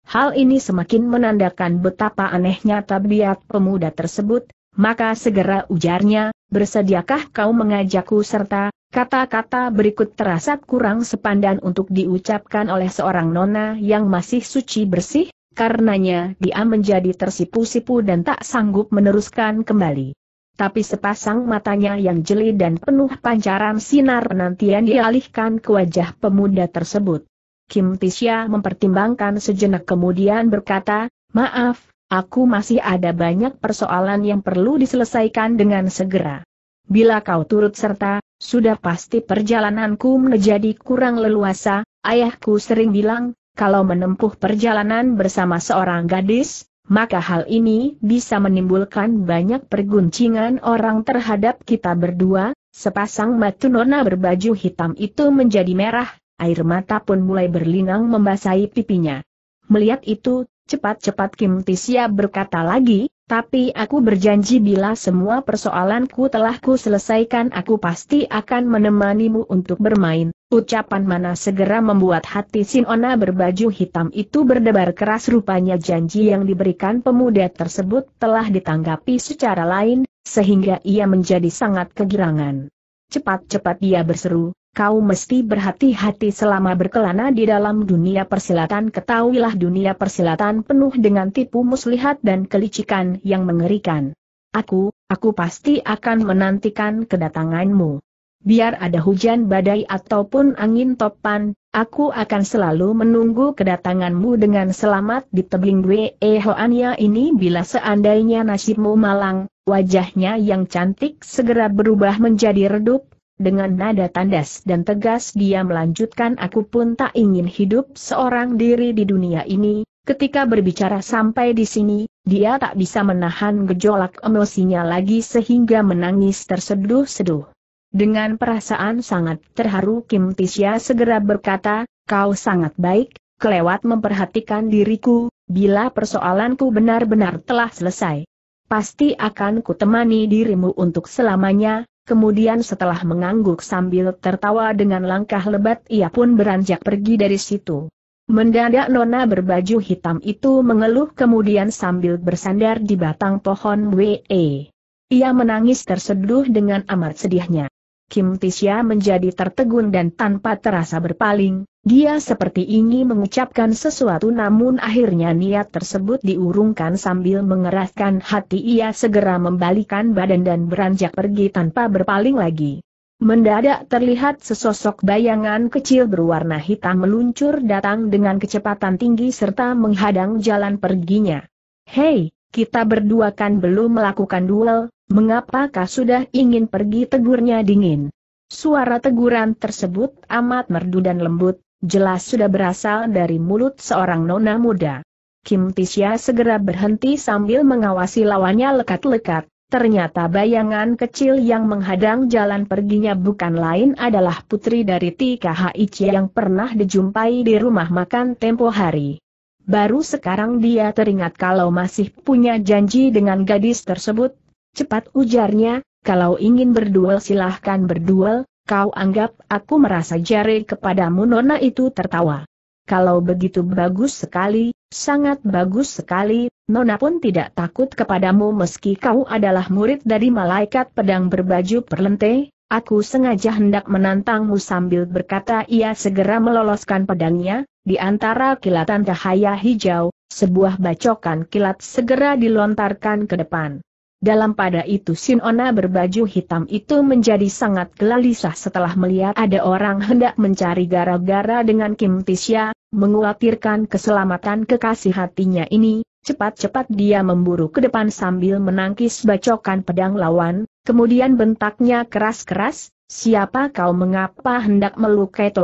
Hal ini semakin menandakan betapa anehnya tabiat pemuda tersebut, maka segera ujarnya, bersediakah kau mengajakku serta, kata-kata berikut terasa kurang sepandan untuk diucapkan oleh seorang nona yang masih suci bersih, karenanya dia menjadi tersipu-sipu dan tak sanggup meneruskan kembali tapi sepasang matanya yang jeli dan penuh pancaran sinar penantian dialihkan ke wajah pemuda tersebut. Kim Tisya mempertimbangkan sejenak kemudian berkata, Maaf, aku masih ada banyak persoalan yang perlu diselesaikan dengan segera. Bila kau turut serta, sudah pasti perjalananku menjadi kurang leluasa, ayahku sering bilang, kalau menempuh perjalanan bersama seorang gadis, maka hal ini bisa menimbulkan banyak perguncingan orang terhadap kita berdua, sepasang mata nona berbaju hitam itu menjadi merah, air mata pun mulai berlinang membasahi pipinya. Melihat itu, cepat-cepat Kim Tisya berkata lagi, tapi aku berjanji bila semua persoalanku telah ku selesaikan aku pasti akan menemanimu untuk bermain, Ucapan mana segera membuat hati Sinona berbaju hitam itu berdebar keras rupanya janji yang diberikan pemuda tersebut telah ditanggapi secara lain, sehingga ia menjadi sangat kegirangan. Cepat-cepat ia berseru, kau mesti berhati-hati selama berkelana di dalam dunia persilatan ketahuilah dunia persilatan penuh dengan tipu muslihat dan kelicikan yang mengerikan. Aku, aku pasti akan menantikan kedatanganmu biar ada hujan badai ataupun angin topan, aku akan selalu menunggu kedatanganmu dengan selamat di tebing Wee Hoania ini bila seandainya nasibmu malang, wajahnya yang cantik segera berubah menjadi redup, dengan nada tandas dan tegas dia melanjutkan aku pun tak ingin hidup seorang diri di dunia ini, ketika berbicara sampai di sini, dia tak bisa menahan gejolak emosinya lagi sehingga menangis terseduh-seduh. Dengan perasaan sangat terharu Kim Tisya segera berkata, kau sangat baik, kelewat memperhatikan diriku, bila persoalanku benar-benar telah selesai. Pasti akan kutemani dirimu untuk selamanya, kemudian setelah mengangguk sambil tertawa dengan langkah lebat ia pun beranjak pergi dari situ. Mendadak nona berbaju hitam itu mengeluh kemudian sambil bersandar di batang pohon WE. Ia menangis terseduh dengan amat sedihnya. Kim Tisya menjadi tertegun dan tanpa terasa berpaling, dia seperti ingin mengucapkan sesuatu namun akhirnya niat tersebut diurungkan sambil mengeraskan hati ia segera membalikan badan dan beranjak pergi tanpa berpaling lagi. Mendadak terlihat sesosok bayangan kecil berwarna hitam meluncur datang dengan kecepatan tinggi serta menghadang jalan perginya. Hei, kita berdua kan belum melakukan duel, Mengapa Mengapakah sudah ingin pergi tegurnya dingin? Suara teguran tersebut amat merdu dan lembut, jelas sudah berasal dari mulut seorang nona muda. Kim Tisya segera berhenti sambil mengawasi lawannya lekat-lekat. Ternyata bayangan kecil yang menghadang jalan perginya bukan lain adalah putri dari Tika Haichi yang pernah dijumpai di rumah makan tempo hari. Baru sekarang dia teringat kalau masih punya janji dengan gadis tersebut, Cepat ujarnya, kalau ingin berduel silahkan berduel, kau anggap aku merasa jari kepadamu Nona itu tertawa. Kalau begitu bagus sekali, sangat bagus sekali, Nona pun tidak takut kepadamu meski kau adalah murid dari malaikat pedang berbaju perlente, aku sengaja hendak menantangmu sambil berkata ia segera meloloskan pedangnya, di antara kilatan cahaya hijau, sebuah bacokan kilat segera dilontarkan ke depan. Dalam pada itu Ona berbaju hitam itu menjadi sangat gelisah setelah melihat ada orang hendak mencari gara-gara dengan Kim Tisya, mengkhawatirkan keselamatan kekasih hatinya ini, cepat-cepat dia memburu ke depan sambil menangkis bacokan pedang lawan, kemudian bentaknya keras-keras, siapa kau mengapa hendak melukai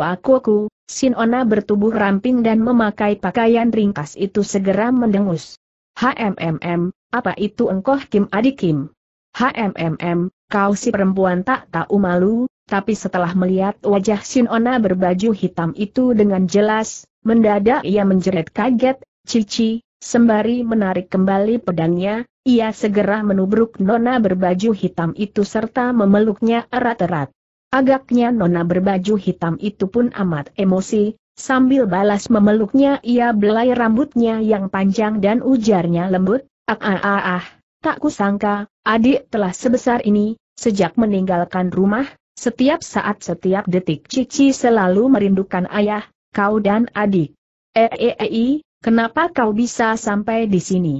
Shin Ona bertubuh ramping dan memakai pakaian ringkas itu segera mendengus. HMMM, apa itu engkau Kim Adi Kim? HMMM, kau si perempuan tak tahu malu, tapi setelah melihat wajah Sinona berbaju hitam itu dengan jelas, mendadak ia menjerit kaget, cici, sembari menarik kembali pedangnya, ia segera menubruk Nona berbaju hitam itu serta memeluknya erat-erat. Agaknya Nona berbaju hitam itu pun amat emosi, sambil balas memeluknya ia belai rambutnya yang panjang dan ujarnya lembut, Ah ah ah ah, tak kusangka, adik telah sebesar ini, sejak meninggalkan rumah, setiap saat setiap detik Cici selalu merindukan ayah, kau dan adik. Eee, eh, eh, eh, kenapa kau bisa sampai di sini?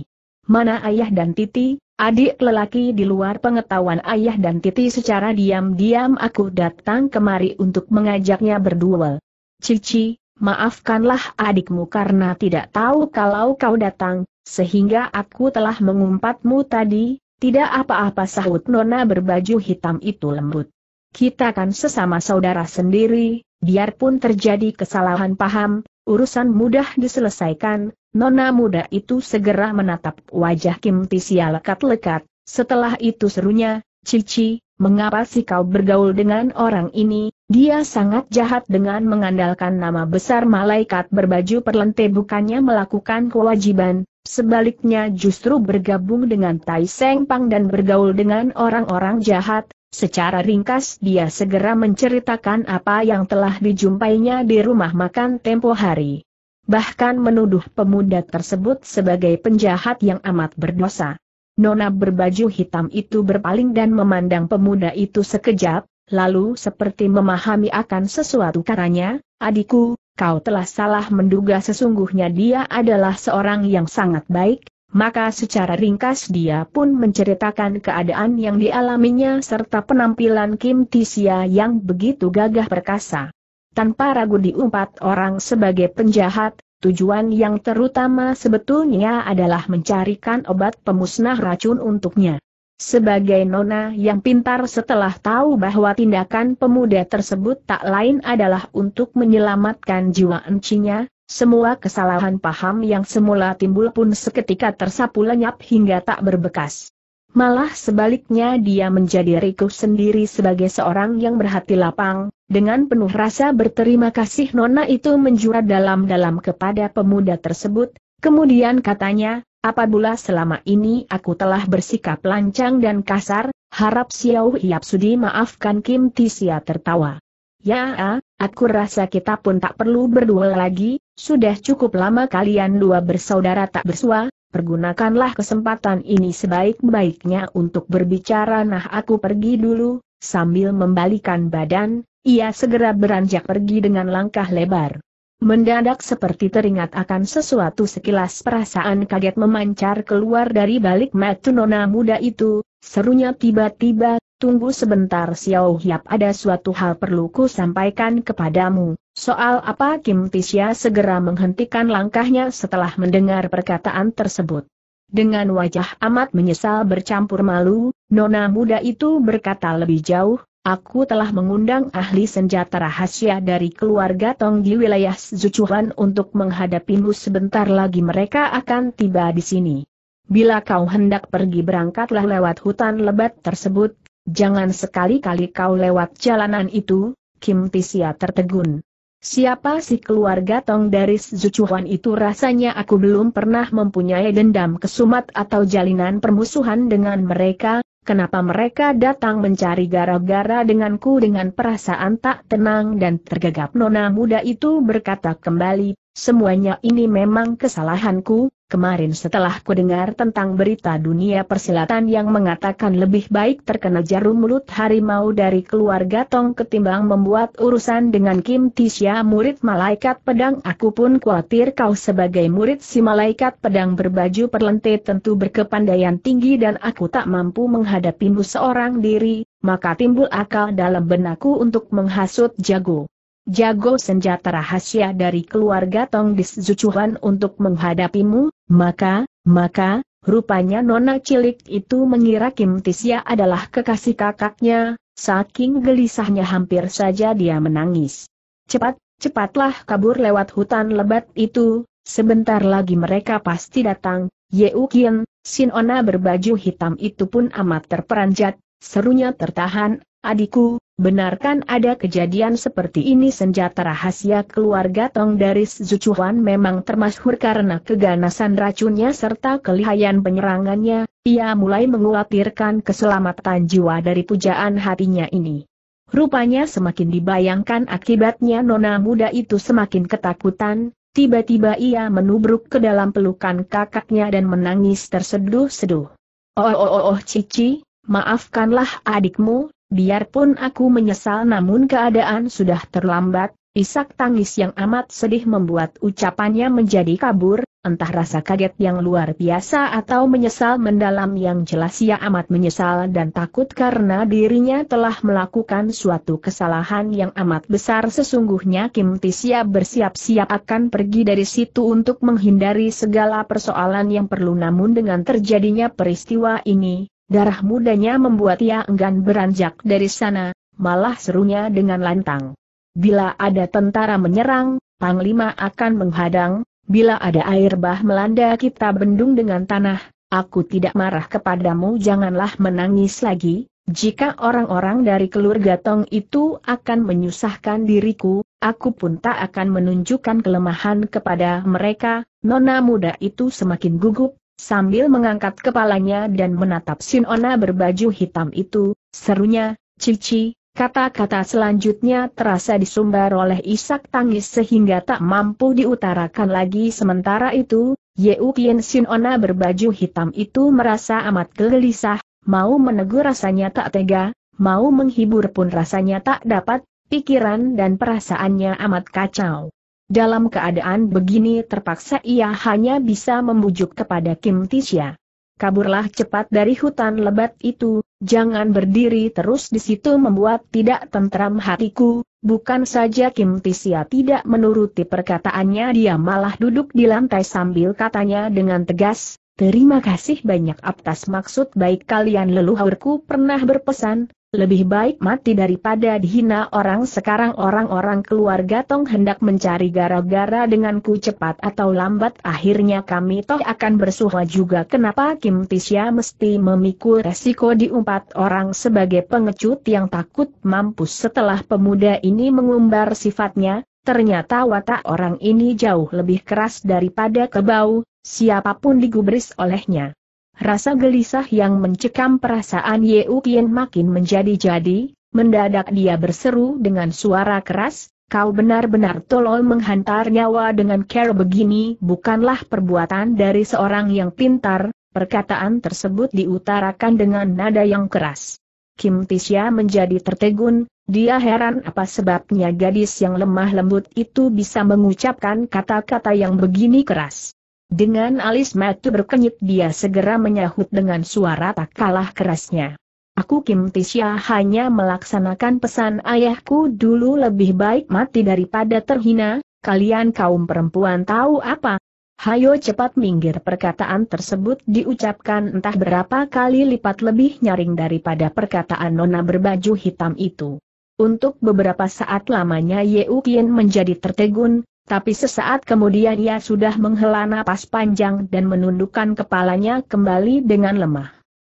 Mana ayah dan Titi, adik lelaki di luar pengetahuan ayah dan Titi secara diam-diam aku datang kemari untuk mengajaknya berduel. Cici, maafkanlah adikmu karena tidak tahu kalau kau datang, sehingga aku telah mengumpatmu tadi, tidak apa-apa sahut nona berbaju hitam itu lembut. Kita kan sesama saudara sendiri, biarpun terjadi kesalahan paham, urusan mudah diselesaikan, nona muda itu segera menatap wajah Kim Tisia lekat-lekat, setelah itu serunya, Cici, mengapa sih kau bergaul dengan orang ini, dia sangat jahat dengan mengandalkan nama besar malaikat berbaju perlente bukannya melakukan kewajiban, Sebaliknya justru bergabung dengan Tai Seng Pang dan bergaul dengan orang-orang jahat, secara ringkas dia segera menceritakan apa yang telah dijumpainya di rumah makan tempo hari. Bahkan menuduh pemuda tersebut sebagai penjahat yang amat berdosa. Nona berbaju hitam itu berpaling dan memandang pemuda itu sekejap, lalu seperti memahami akan sesuatu karanya, adikku, kau telah salah menduga sesungguhnya dia adalah seorang yang sangat baik, maka secara ringkas dia pun menceritakan keadaan yang dialaminya serta penampilan Kim Tisia yang begitu gagah perkasa. Tanpa ragu diumpat orang sebagai penjahat, tujuan yang terutama sebetulnya adalah mencarikan obat pemusnah racun untuknya. Sebagai nona yang pintar setelah tahu bahwa tindakan pemuda tersebut tak lain adalah untuk menyelamatkan jiwa encinya, semua kesalahan paham yang semula timbul pun seketika tersapu lenyap hingga tak berbekas. Malah sebaliknya dia menjadi rikuh sendiri sebagai seorang yang berhati lapang, dengan penuh rasa berterima kasih nona itu menjura dalam-dalam kepada pemuda tersebut, kemudian katanya, Apabila selama ini aku telah bersikap lancang dan kasar, harap Xiao Hiap Sudi maafkan Kim Tisia tertawa. Ya, aku rasa kita pun tak perlu berdua lagi, sudah cukup lama kalian dua bersaudara tak bersua, pergunakanlah kesempatan ini sebaik-baiknya untuk berbicara nah aku pergi dulu, sambil membalikan badan, ia segera beranjak pergi dengan langkah lebar. Mendadak seperti teringat akan sesuatu sekilas perasaan kaget memancar keluar dari balik mata nona muda itu, serunya tiba-tiba, tunggu sebentar Xiao Hiap ada suatu hal perlu ku sampaikan kepadamu. Soal apa Kim Tisya segera menghentikan langkahnya setelah mendengar perkataan tersebut. Dengan wajah amat menyesal bercampur malu, nona muda itu berkata lebih jauh, Aku telah mengundang ahli senjata rahasia dari keluarga Tong di wilayah Zuchuan untuk menghadapimu sebentar lagi mereka akan tiba di sini. Bila kau hendak pergi berangkatlah lewat hutan lebat tersebut, jangan sekali-kali kau lewat jalanan itu, Kim Tisia tertegun. Siapa si keluarga Tong dari Zuchuan itu rasanya aku belum pernah mempunyai dendam kesumat atau jalinan permusuhan dengan mereka, kenapa mereka datang mencari gara-gara denganku dengan perasaan tak tenang dan tergagap nona muda itu berkata kembali, semuanya ini memang kesalahanku, Kemarin setelah kudengar tentang berita dunia persilatan yang mengatakan lebih baik terkena jarum mulut harimau dari keluarga Tong ketimbang membuat urusan dengan Kim Tisya murid malaikat pedang aku pun khawatir kau sebagai murid si malaikat pedang berbaju perlente tentu berkepandaian tinggi dan aku tak mampu menghadapimu seorang diri, maka timbul akal dalam benakku untuk menghasut jago jago senjata rahasia dari keluarga Tong Dis Zucuhan untuk menghadapimu, maka, maka, rupanya nona cilik itu mengira Kim Tisya adalah kekasih kakaknya, saking gelisahnya hampir saja dia menangis. Cepat, cepatlah kabur lewat hutan lebat itu, sebentar lagi mereka pasti datang, Yeu Kien, Ona berbaju hitam itu pun amat terperanjat, serunya tertahan, Adikku, benarkan ada kejadian seperti ini senjata rahasia keluarga Tong dari Zuchuan memang termasyhur karena keganasan racunnya serta kelihayan penyerangannya, ia mulai mengkhawatirkan keselamatan jiwa dari pujaan hatinya ini. Rupanya semakin dibayangkan akibatnya nona muda itu semakin ketakutan, tiba-tiba ia menubruk ke dalam pelukan kakaknya dan menangis terseduh-seduh. Oh oh oh oh cici, maafkanlah adikmu, Biarpun aku menyesal namun keadaan sudah terlambat, isak tangis yang amat sedih membuat ucapannya menjadi kabur, entah rasa kaget yang luar biasa atau menyesal mendalam yang jelas ia amat menyesal dan takut karena dirinya telah melakukan suatu kesalahan yang amat besar sesungguhnya Kim Tisia bersiap-siap akan pergi dari situ untuk menghindari segala persoalan yang perlu namun dengan terjadinya peristiwa ini, Darah mudanya membuat ia enggan beranjak dari sana, malah serunya dengan lantang. Bila ada tentara menyerang, Panglima akan menghadang, bila ada air bah melanda kita bendung dengan tanah, aku tidak marah kepadamu janganlah menangis lagi, jika orang-orang dari keluarga Tong itu akan menyusahkan diriku, aku pun tak akan menunjukkan kelemahan kepada mereka, nona muda itu semakin gugup, Sambil mengangkat kepalanya dan menatap Sinona berbaju hitam itu, serunya, Cici, kata-kata selanjutnya terasa disumbar oleh isak tangis sehingga tak mampu diutarakan lagi sementara itu, Yeukien Sinona berbaju hitam itu merasa amat gelisah, mau menegur rasanya tak tega, mau menghibur pun rasanya tak dapat, pikiran dan perasaannya amat kacau. Dalam keadaan begini terpaksa ia hanya bisa membujuk kepada Kim Tisya. Kaburlah cepat dari hutan lebat itu, jangan berdiri terus di situ membuat tidak tentram hatiku, bukan saja Kim Tisya tidak menuruti perkataannya dia malah duduk di lantai sambil katanya dengan tegas, Terima kasih banyak atas maksud baik kalian leluhurku pernah berpesan, lebih baik mati daripada dihina orang sekarang orang-orang keluarga Tong hendak mencari gara-gara denganku cepat atau lambat akhirnya kami toh akan bersuha juga kenapa Kim Tisya mesti memikul resiko empat orang sebagai pengecut yang takut mampus setelah pemuda ini mengumbar sifatnya, ternyata watak orang ini jauh lebih keras daripada kebau, siapapun digubris olehnya. Rasa gelisah yang mencekam perasaan Yeu Ukien makin menjadi-jadi, mendadak dia berseru dengan suara keras, kau benar-benar tolol menghantar nyawa dengan care begini bukanlah perbuatan dari seorang yang pintar, perkataan tersebut diutarakan dengan nada yang keras. Kim Tisya menjadi tertegun, dia heran apa sebabnya gadis yang lemah lembut itu bisa mengucapkan kata-kata yang begini keras. Dengan alis mata berkenyit dia segera menyahut dengan suara tak kalah kerasnya. Aku Kim Tisya hanya melaksanakan pesan ayahku dulu lebih baik mati daripada terhina, kalian kaum perempuan tahu apa? Hayo cepat minggir perkataan tersebut diucapkan entah berapa kali lipat lebih nyaring daripada perkataan nona berbaju hitam itu. Untuk beberapa saat lamanya Yeuk Ukin menjadi tertegun, tapi sesaat kemudian ia sudah menghela napas panjang dan menundukkan kepalanya kembali dengan lemah.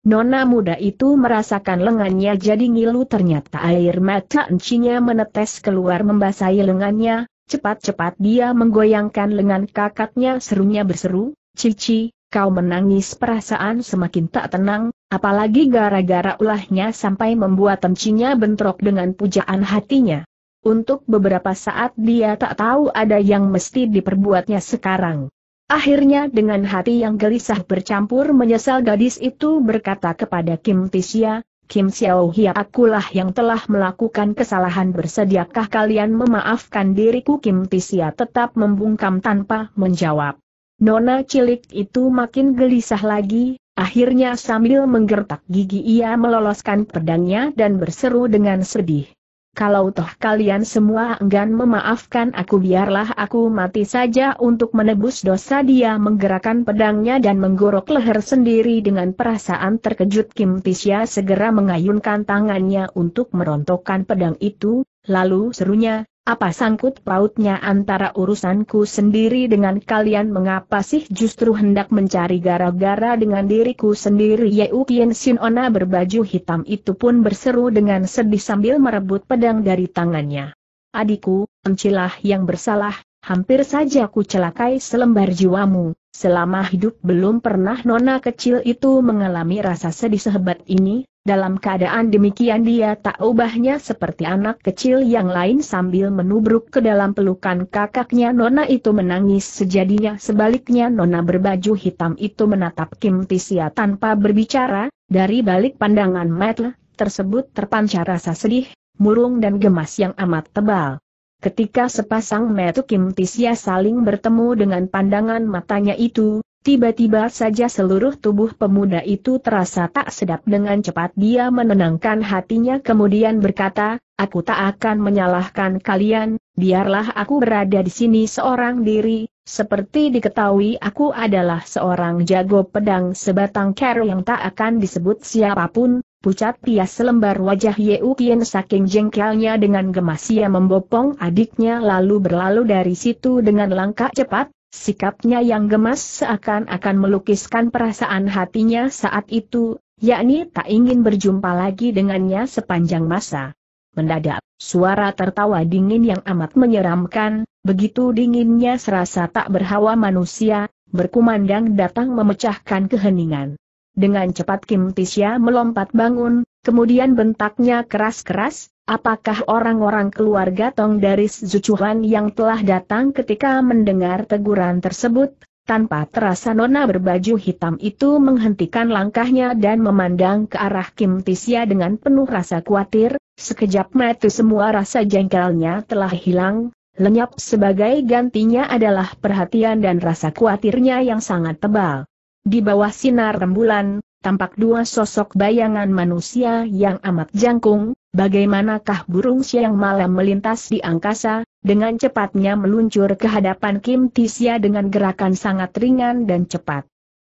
Nona muda itu merasakan lengannya jadi ngilu ternyata air mata encinya menetes keluar membasahi lengannya, cepat-cepat dia menggoyangkan lengan kakaknya serunya berseru, Cici, kau menangis perasaan semakin tak tenang, apalagi gara-gara ulahnya sampai membuat encinya bentrok dengan pujaan hatinya. Untuk beberapa saat dia tak tahu ada yang mesti diperbuatnya sekarang. Akhirnya dengan hati yang gelisah bercampur menyesal gadis itu berkata kepada Kim Tisya, Kim Xiao Hia akulah yang telah melakukan kesalahan bersediakah kalian memaafkan diriku Kim Tisya tetap membungkam tanpa menjawab. Nona cilik itu makin gelisah lagi, akhirnya sambil menggertak gigi ia meloloskan pedangnya dan berseru dengan sedih kalau toh kalian semua enggan memaafkan aku biarlah aku mati saja untuk menebus dosa dia menggerakkan pedangnya dan menggorok leher sendiri dengan perasaan terkejut Kim Tisya segera mengayunkan tangannya untuk merontokkan pedang itu, lalu serunya, apa sangkut pautnya antara urusanku sendiri dengan kalian mengapa sih justru hendak mencari gara-gara dengan diriku sendiri Yeu Kien Sin Ona berbaju hitam itu pun berseru dengan sedih sambil merebut pedang dari tangannya. Adikku, encilah yang bersalah, hampir saja ku celakai selembar jiwamu, selama hidup belum pernah nona kecil itu mengalami rasa sedih sehebat ini, dalam keadaan demikian dia tak ubahnya seperti anak kecil yang lain sambil menubruk ke dalam pelukan kakaknya Nona itu menangis sejadinya sebaliknya Nona berbaju hitam itu menatap Kim Tisia tanpa berbicara, dari balik pandangan Matt tersebut terpancar rasa sedih, murung dan gemas yang amat tebal. Ketika sepasang Matt Kim Tisia saling bertemu dengan pandangan matanya itu, Tiba-tiba saja seluruh tubuh pemuda itu terasa tak sedap dengan cepat dia menenangkan hatinya kemudian berkata, aku tak akan menyalahkan kalian, biarlah aku berada di sini seorang diri, seperti diketahui aku adalah seorang jago pedang sebatang kero yang tak akan disebut siapapun, pucat pias selembar wajah Yeu Kien saking jengkelnya dengan gemas ia membopong adiknya lalu berlalu dari situ dengan langkah cepat, Sikapnya yang gemas seakan-akan melukiskan perasaan hatinya saat itu, yakni tak ingin berjumpa lagi dengannya sepanjang masa. Mendadak, suara tertawa dingin yang amat menyeramkan, begitu dinginnya serasa tak berhawa manusia, berkumandang datang memecahkan keheningan. Dengan cepat Kim Tisya melompat bangun, Kemudian bentaknya keras-keras, apakah orang-orang keluarga Tong dari Zucuhan yang telah datang ketika mendengar teguran tersebut? Tanpa terasa nona berbaju hitam itu menghentikan langkahnya dan memandang ke arah Kim Tisya dengan penuh rasa khawatir, sekejap mata semua rasa jengkelnya telah hilang, lenyap sebagai gantinya adalah perhatian dan rasa khawatirnya yang sangat tebal. Di bawah sinar rembulan, tampak dua sosok bayangan manusia yang amat jangkung, bagaimanakah burung siang malam melintas di angkasa, dengan cepatnya meluncur ke hadapan Kim Tisya dengan gerakan sangat ringan dan cepat.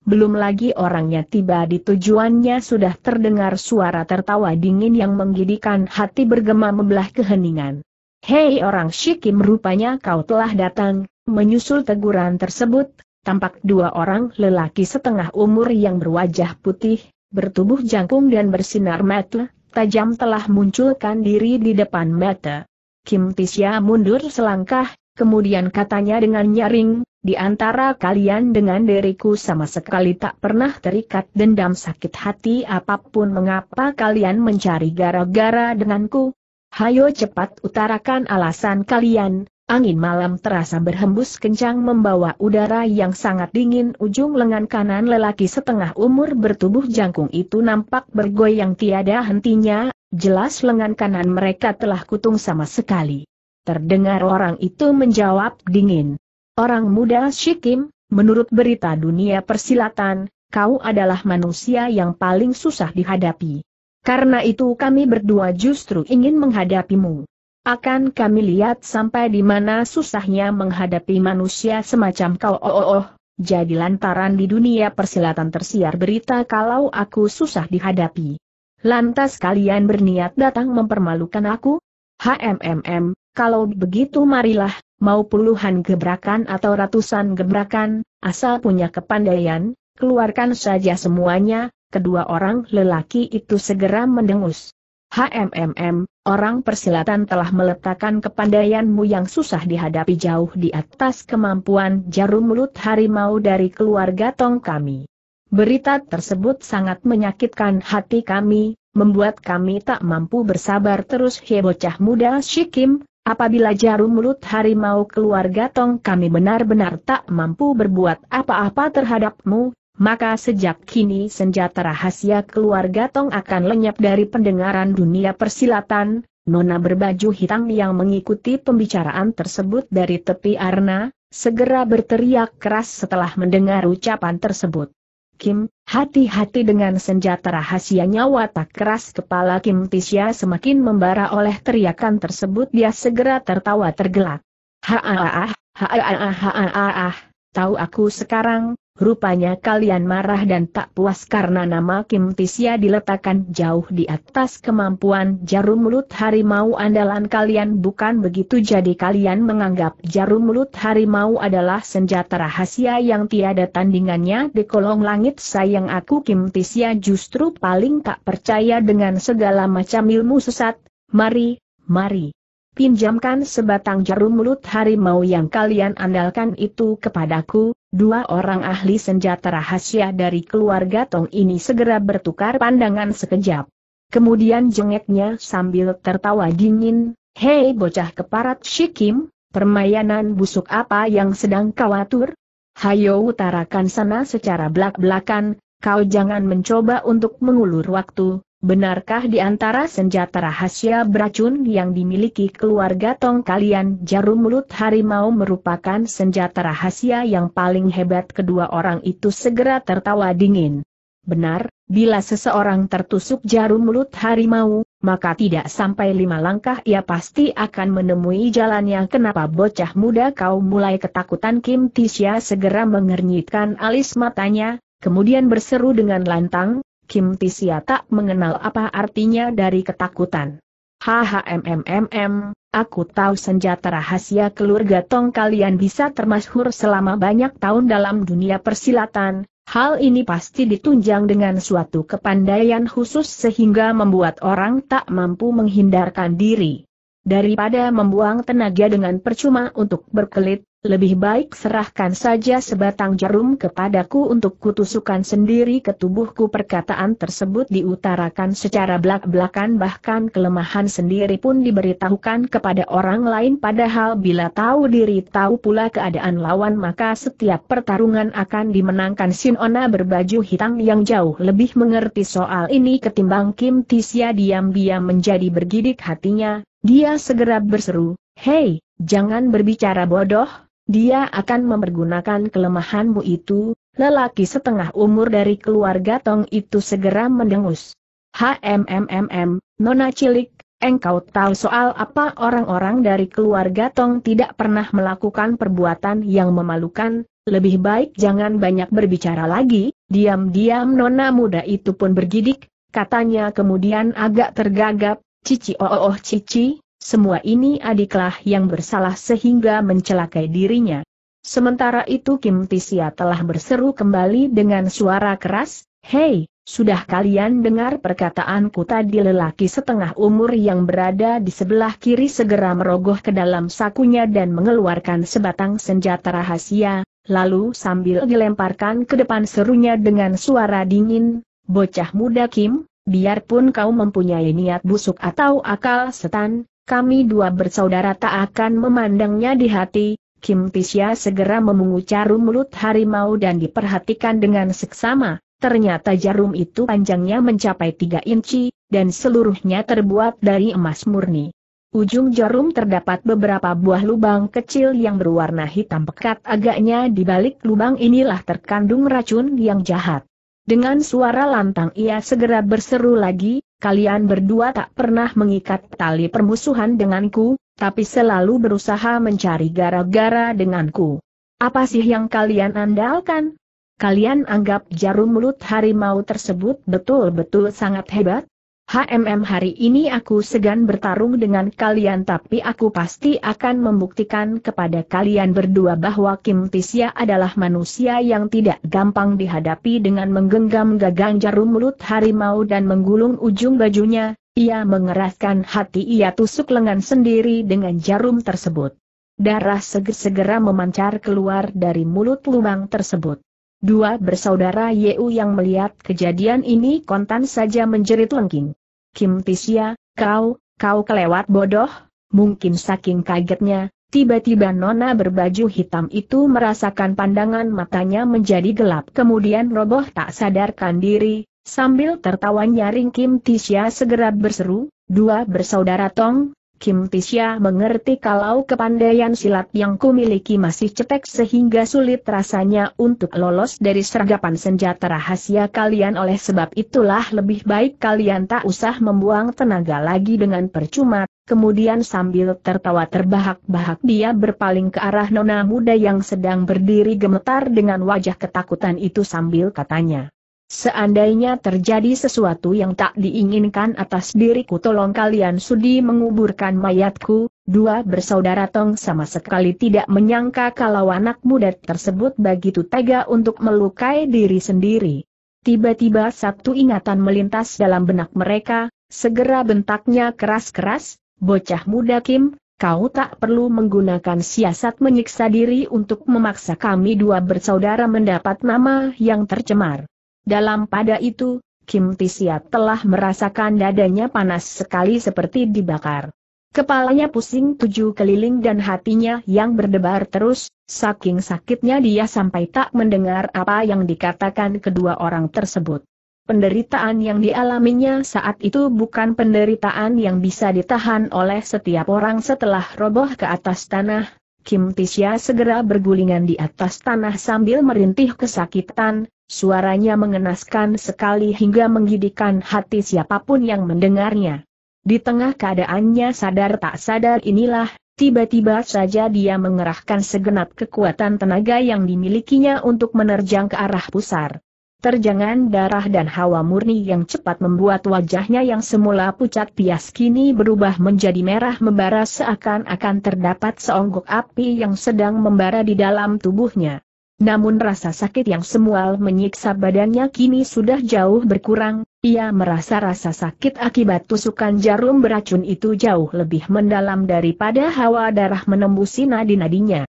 Belum lagi orangnya tiba di tujuannya sudah terdengar suara tertawa dingin yang menggidikan hati bergema membelah keheningan. Hei orang Shikim rupanya kau telah datang, menyusul teguran tersebut, tampak dua orang lelaki setengah umur yang berwajah putih, bertubuh jangkung dan bersinar mata, tajam telah munculkan diri di depan mata. Kim Tisya mundur selangkah, kemudian katanya dengan nyaring, di antara kalian dengan diriku sama sekali tak pernah terikat dendam sakit hati apapun mengapa kalian mencari gara-gara denganku. Hayo cepat utarakan alasan kalian, Angin malam terasa berhembus kencang membawa udara yang sangat dingin ujung lengan kanan lelaki setengah umur bertubuh jangkung itu nampak bergoyang tiada hentinya, jelas lengan kanan mereka telah kutung sama sekali. Terdengar orang itu menjawab dingin. Orang muda Shikim, menurut berita dunia persilatan, kau adalah manusia yang paling susah dihadapi. Karena itu kami berdua justru ingin menghadapimu. Akan kami lihat sampai di mana susahnya menghadapi manusia semacam kau. Oh, oh, oh. Jadi lantaran di dunia persilatan tersiar berita kalau aku susah dihadapi. Lantas kalian berniat datang mempermalukan aku? HMMM, kalau begitu marilah, mau puluhan gebrakan atau ratusan gebrakan, asal punya kepandaian, keluarkan saja semuanya, kedua orang lelaki itu segera mendengus. HMMM, orang persilatan telah meletakkan kepandaianmu yang susah dihadapi jauh di atas kemampuan jarum mulut harimau dari keluarga Tong kami. Berita tersebut sangat menyakitkan hati kami, membuat kami tak mampu bersabar terus hebocah muda Shikim, apabila jarum mulut harimau keluarga Tong kami benar-benar tak mampu berbuat apa-apa terhadapmu, maka sejak kini senjata rahasia keluarga Tong akan lenyap dari pendengaran dunia persilatan, Nona berbaju hitam yang mengikuti pembicaraan tersebut dari tepi arna, segera berteriak keras setelah mendengar ucapan tersebut. Kim, hati-hati dengan senjata rahasianya watak keras kepala Kim Tisya semakin membara oleh teriakan tersebut dia segera tertawa tergelak. Haaah, haaah, haaah, haaah, tahu aku sekarang, Rupanya kalian marah dan tak puas karena nama Kim Tisya diletakkan jauh di atas kemampuan jarum mulut harimau andalan kalian bukan begitu jadi kalian menganggap jarum mulut harimau adalah senjata rahasia yang tiada tandingannya di kolong langit sayang aku Kim Tisya justru paling tak percaya dengan segala macam ilmu sesat, mari, mari. Pinjamkan sebatang jarum mulut harimau yang kalian andalkan itu kepadaku, Dua orang ahli senjata rahasia dari keluarga Tong ini segera bertukar pandangan sekejap. Kemudian jengeknya sambil tertawa dingin, Hei bocah keparat Shikim, permainan busuk apa yang sedang kau atur? Hayo utarakan sana secara belak-belakan, kau jangan mencoba untuk mengulur waktu, Benarkah di antara senjata rahasia beracun yang dimiliki keluarga Tong kalian jarum mulut harimau merupakan senjata rahasia yang paling hebat kedua orang itu segera tertawa dingin. Benar, bila seseorang tertusuk jarum mulut harimau, maka tidak sampai lima langkah ia pasti akan menemui jalannya kenapa bocah muda kau mulai ketakutan Kim Tisya segera mengernyitkan alis matanya, kemudian berseru dengan lantang, Kim Tisia tak mengenal apa artinya dari ketakutan. HHMMMM, aku tahu senjata rahasia keluarga Tong kalian bisa termasyhur selama banyak tahun dalam dunia persilatan, hal ini pasti ditunjang dengan suatu kepandaian khusus sehingga membuat orang tak mampu menghindarkan diri. Daripada membuang tenaga dengan percuma untuk berkelit, lebih baik serahkan saja sebatang jarum kepadaku untuk kutusukan sendiri ke tubuhku perkataan tersebut diutarakan secara belak-belakan bahkan kelemahan sendiri pun diberitahukan kepada orang lain padahal bila tahu diri tahu pula keadaan lawan maka setiap pertarungan akan dimenangkan Sinona berbaju hitam yang jauh lebih mengerti soal ini ketimbang Kim Tisya diam-diam menjadi bergidik hatinya, dia segera berseru, Hei, jangan berbicara bodoh, dia akan mempergunakan kelemahanmu itu, lelaki setengah umur dari keluarga Tong itu segera mendengus. HMMMM, Nona Cilik, engkau tahu soal apa orang-orang dari keluarga Tong tidak pernah melakukan perbuatan yang memalukan, lebih baik jangan banyak berbicara lagi, diam-diam Nona muda itu pun bergidik, katanya kemudian agak tergagap, Cici oh, oh, oh Cici, semua ini adiklah yang bersalah sehingga mencelakai dirinya. Sementara itu Kim Tisia telah berseru kembali dengan suara keras, Hei, sudah kalian dengar perkataanku tadi lelaki setengah umur yang berada di sebelah kiri segera merogoh ke dalam sakunya dan mengeluarkan sebatang senjata rahasia, lalu sambil dilemparkan ke depan serunya dengan suara dingin, Bocah muda Kim, biarpun kau mempunyai niat busuk atau akal setan, kami dua bersaudara tak akan memandangnya di hati, Kim Pisya segera memungut jarum mulut harimau dan diperhatikan dengan seksama, ternyata jarum itu panjangnya mencapai 3 inci, dan seluruhnya terbuat dari emas murni. Ujung jarum terdapat beberapa buah lubang kecil yang berwarna hitam pekat agaknya di balik lubang inilah terkandung racun yang jahat. Dengan suara lantang ia segera berseru lagi, kalian berdua tak pernah mengikat tali permusuhan denganku, tapi selalu berusaha mencari gara-gara denganku. Apa sih yang kalian andalkan? Kalian anggap jarum mulut harimau tersebut betul-betul sangat hebat? HMM hari ini aku segan bertarung dengan kalian tapi aku pasti akan membuktikan kepada kalian berdua bahwa Kim Tisya adalah manusia yang tidak gampang dihadapi dengan menggenggam gagang jarum mulut harimau dan menggulung ujung bajunya, ia mengeraskan hati ia tusuk lengan sendiri dengan jarum tersebut. Darah segera memancar keluar dari mulut lubang tersebut. Dua bersaudara Yeu yang melihat kejadian ini kontan saja menjerit lengking. Kim Tisya, kau, kau kelewat bodoh, mungkin saking kagetnya, tiba-tiba nona berbaju hitam itu merasakan pandangan matanya menjadi gelap kemudian roboh tak sadarkan diri, sambil tertawa nyaring Kim Tisya segera berseru, dua bersaudara Tong, Kim Pisya mengerti kalau kepandaian silat yang kumiliki masih cetek sehingga sulit rasanya untuk lolos dari sergapan senjata rahasia kalian oleh sebab itulah lebih baik kalian tak usah membuang tenaga lagi dengan percuma. Kemudian sambil tertawa terbahak-bahak dia berpaling ke arah nona muda yang sedang berdiri gemetar dengan wajah ketakutan itu sambil katanya. Seandainya terjadi sesuatu yang tak diinginkan atas diriku tolong kalian sudi menguburkan mayatku, dua bersaudara Tong sama sekali tidak menyangka kalau anak muda tersebut begitu tega untuk melukai diri sendiri. Tiba-tiba satu ingatan melintas dalam benak mereka, segera bentaknya keras-keras, bocah muda Kim, kau tak perlu menggunakan siasat menyiksa diri untuk memaksa kami dua bersaudara mendapat nama yang tercemar. Dalam pada itu, Kim Tisia telah merasakan dadanya panas sekali seperti dibakar. Kepalanya pusing tujuh keliling dan hatinya yang berdebar terus, saking sakitnya dia sampai tak mendengar apa yang dikatakan kedua orang tersebut. Penderitaan yang dialaminya saat itu bukan penderitaan yang bisa ditahan oleh setiap orang setelah roboh ke atas tanah, Kim Tisya segera bergulingan di atas tanah sambil merintih kesakitan, suaranya mengenaskan sekali hingga menggidikan hati siapapun yang mendengarnya. Di tengah keadaannya sadar tak sadar inilah, tiba-tiba saja dia mengerahkan segenap kekuatan tenaga yang dimilikinya untuk menerjang ke arah pusar. Terjangan darah dan hawa murni yang cepat membuat wajahnya yang semula pucat pias kini berubah menjadi merah membara seakan-akan terdapat seonggok api yang sedang membara di dalam tubuhnya. Namun rasa sakit yang semual menyiksa badannya kini sudah jauh berkurang, ia merasa rasa sakit akibat tusukan jarum beracun itu jauh lebih mendalam daripada hawa darah menembusi nadi-nadinya.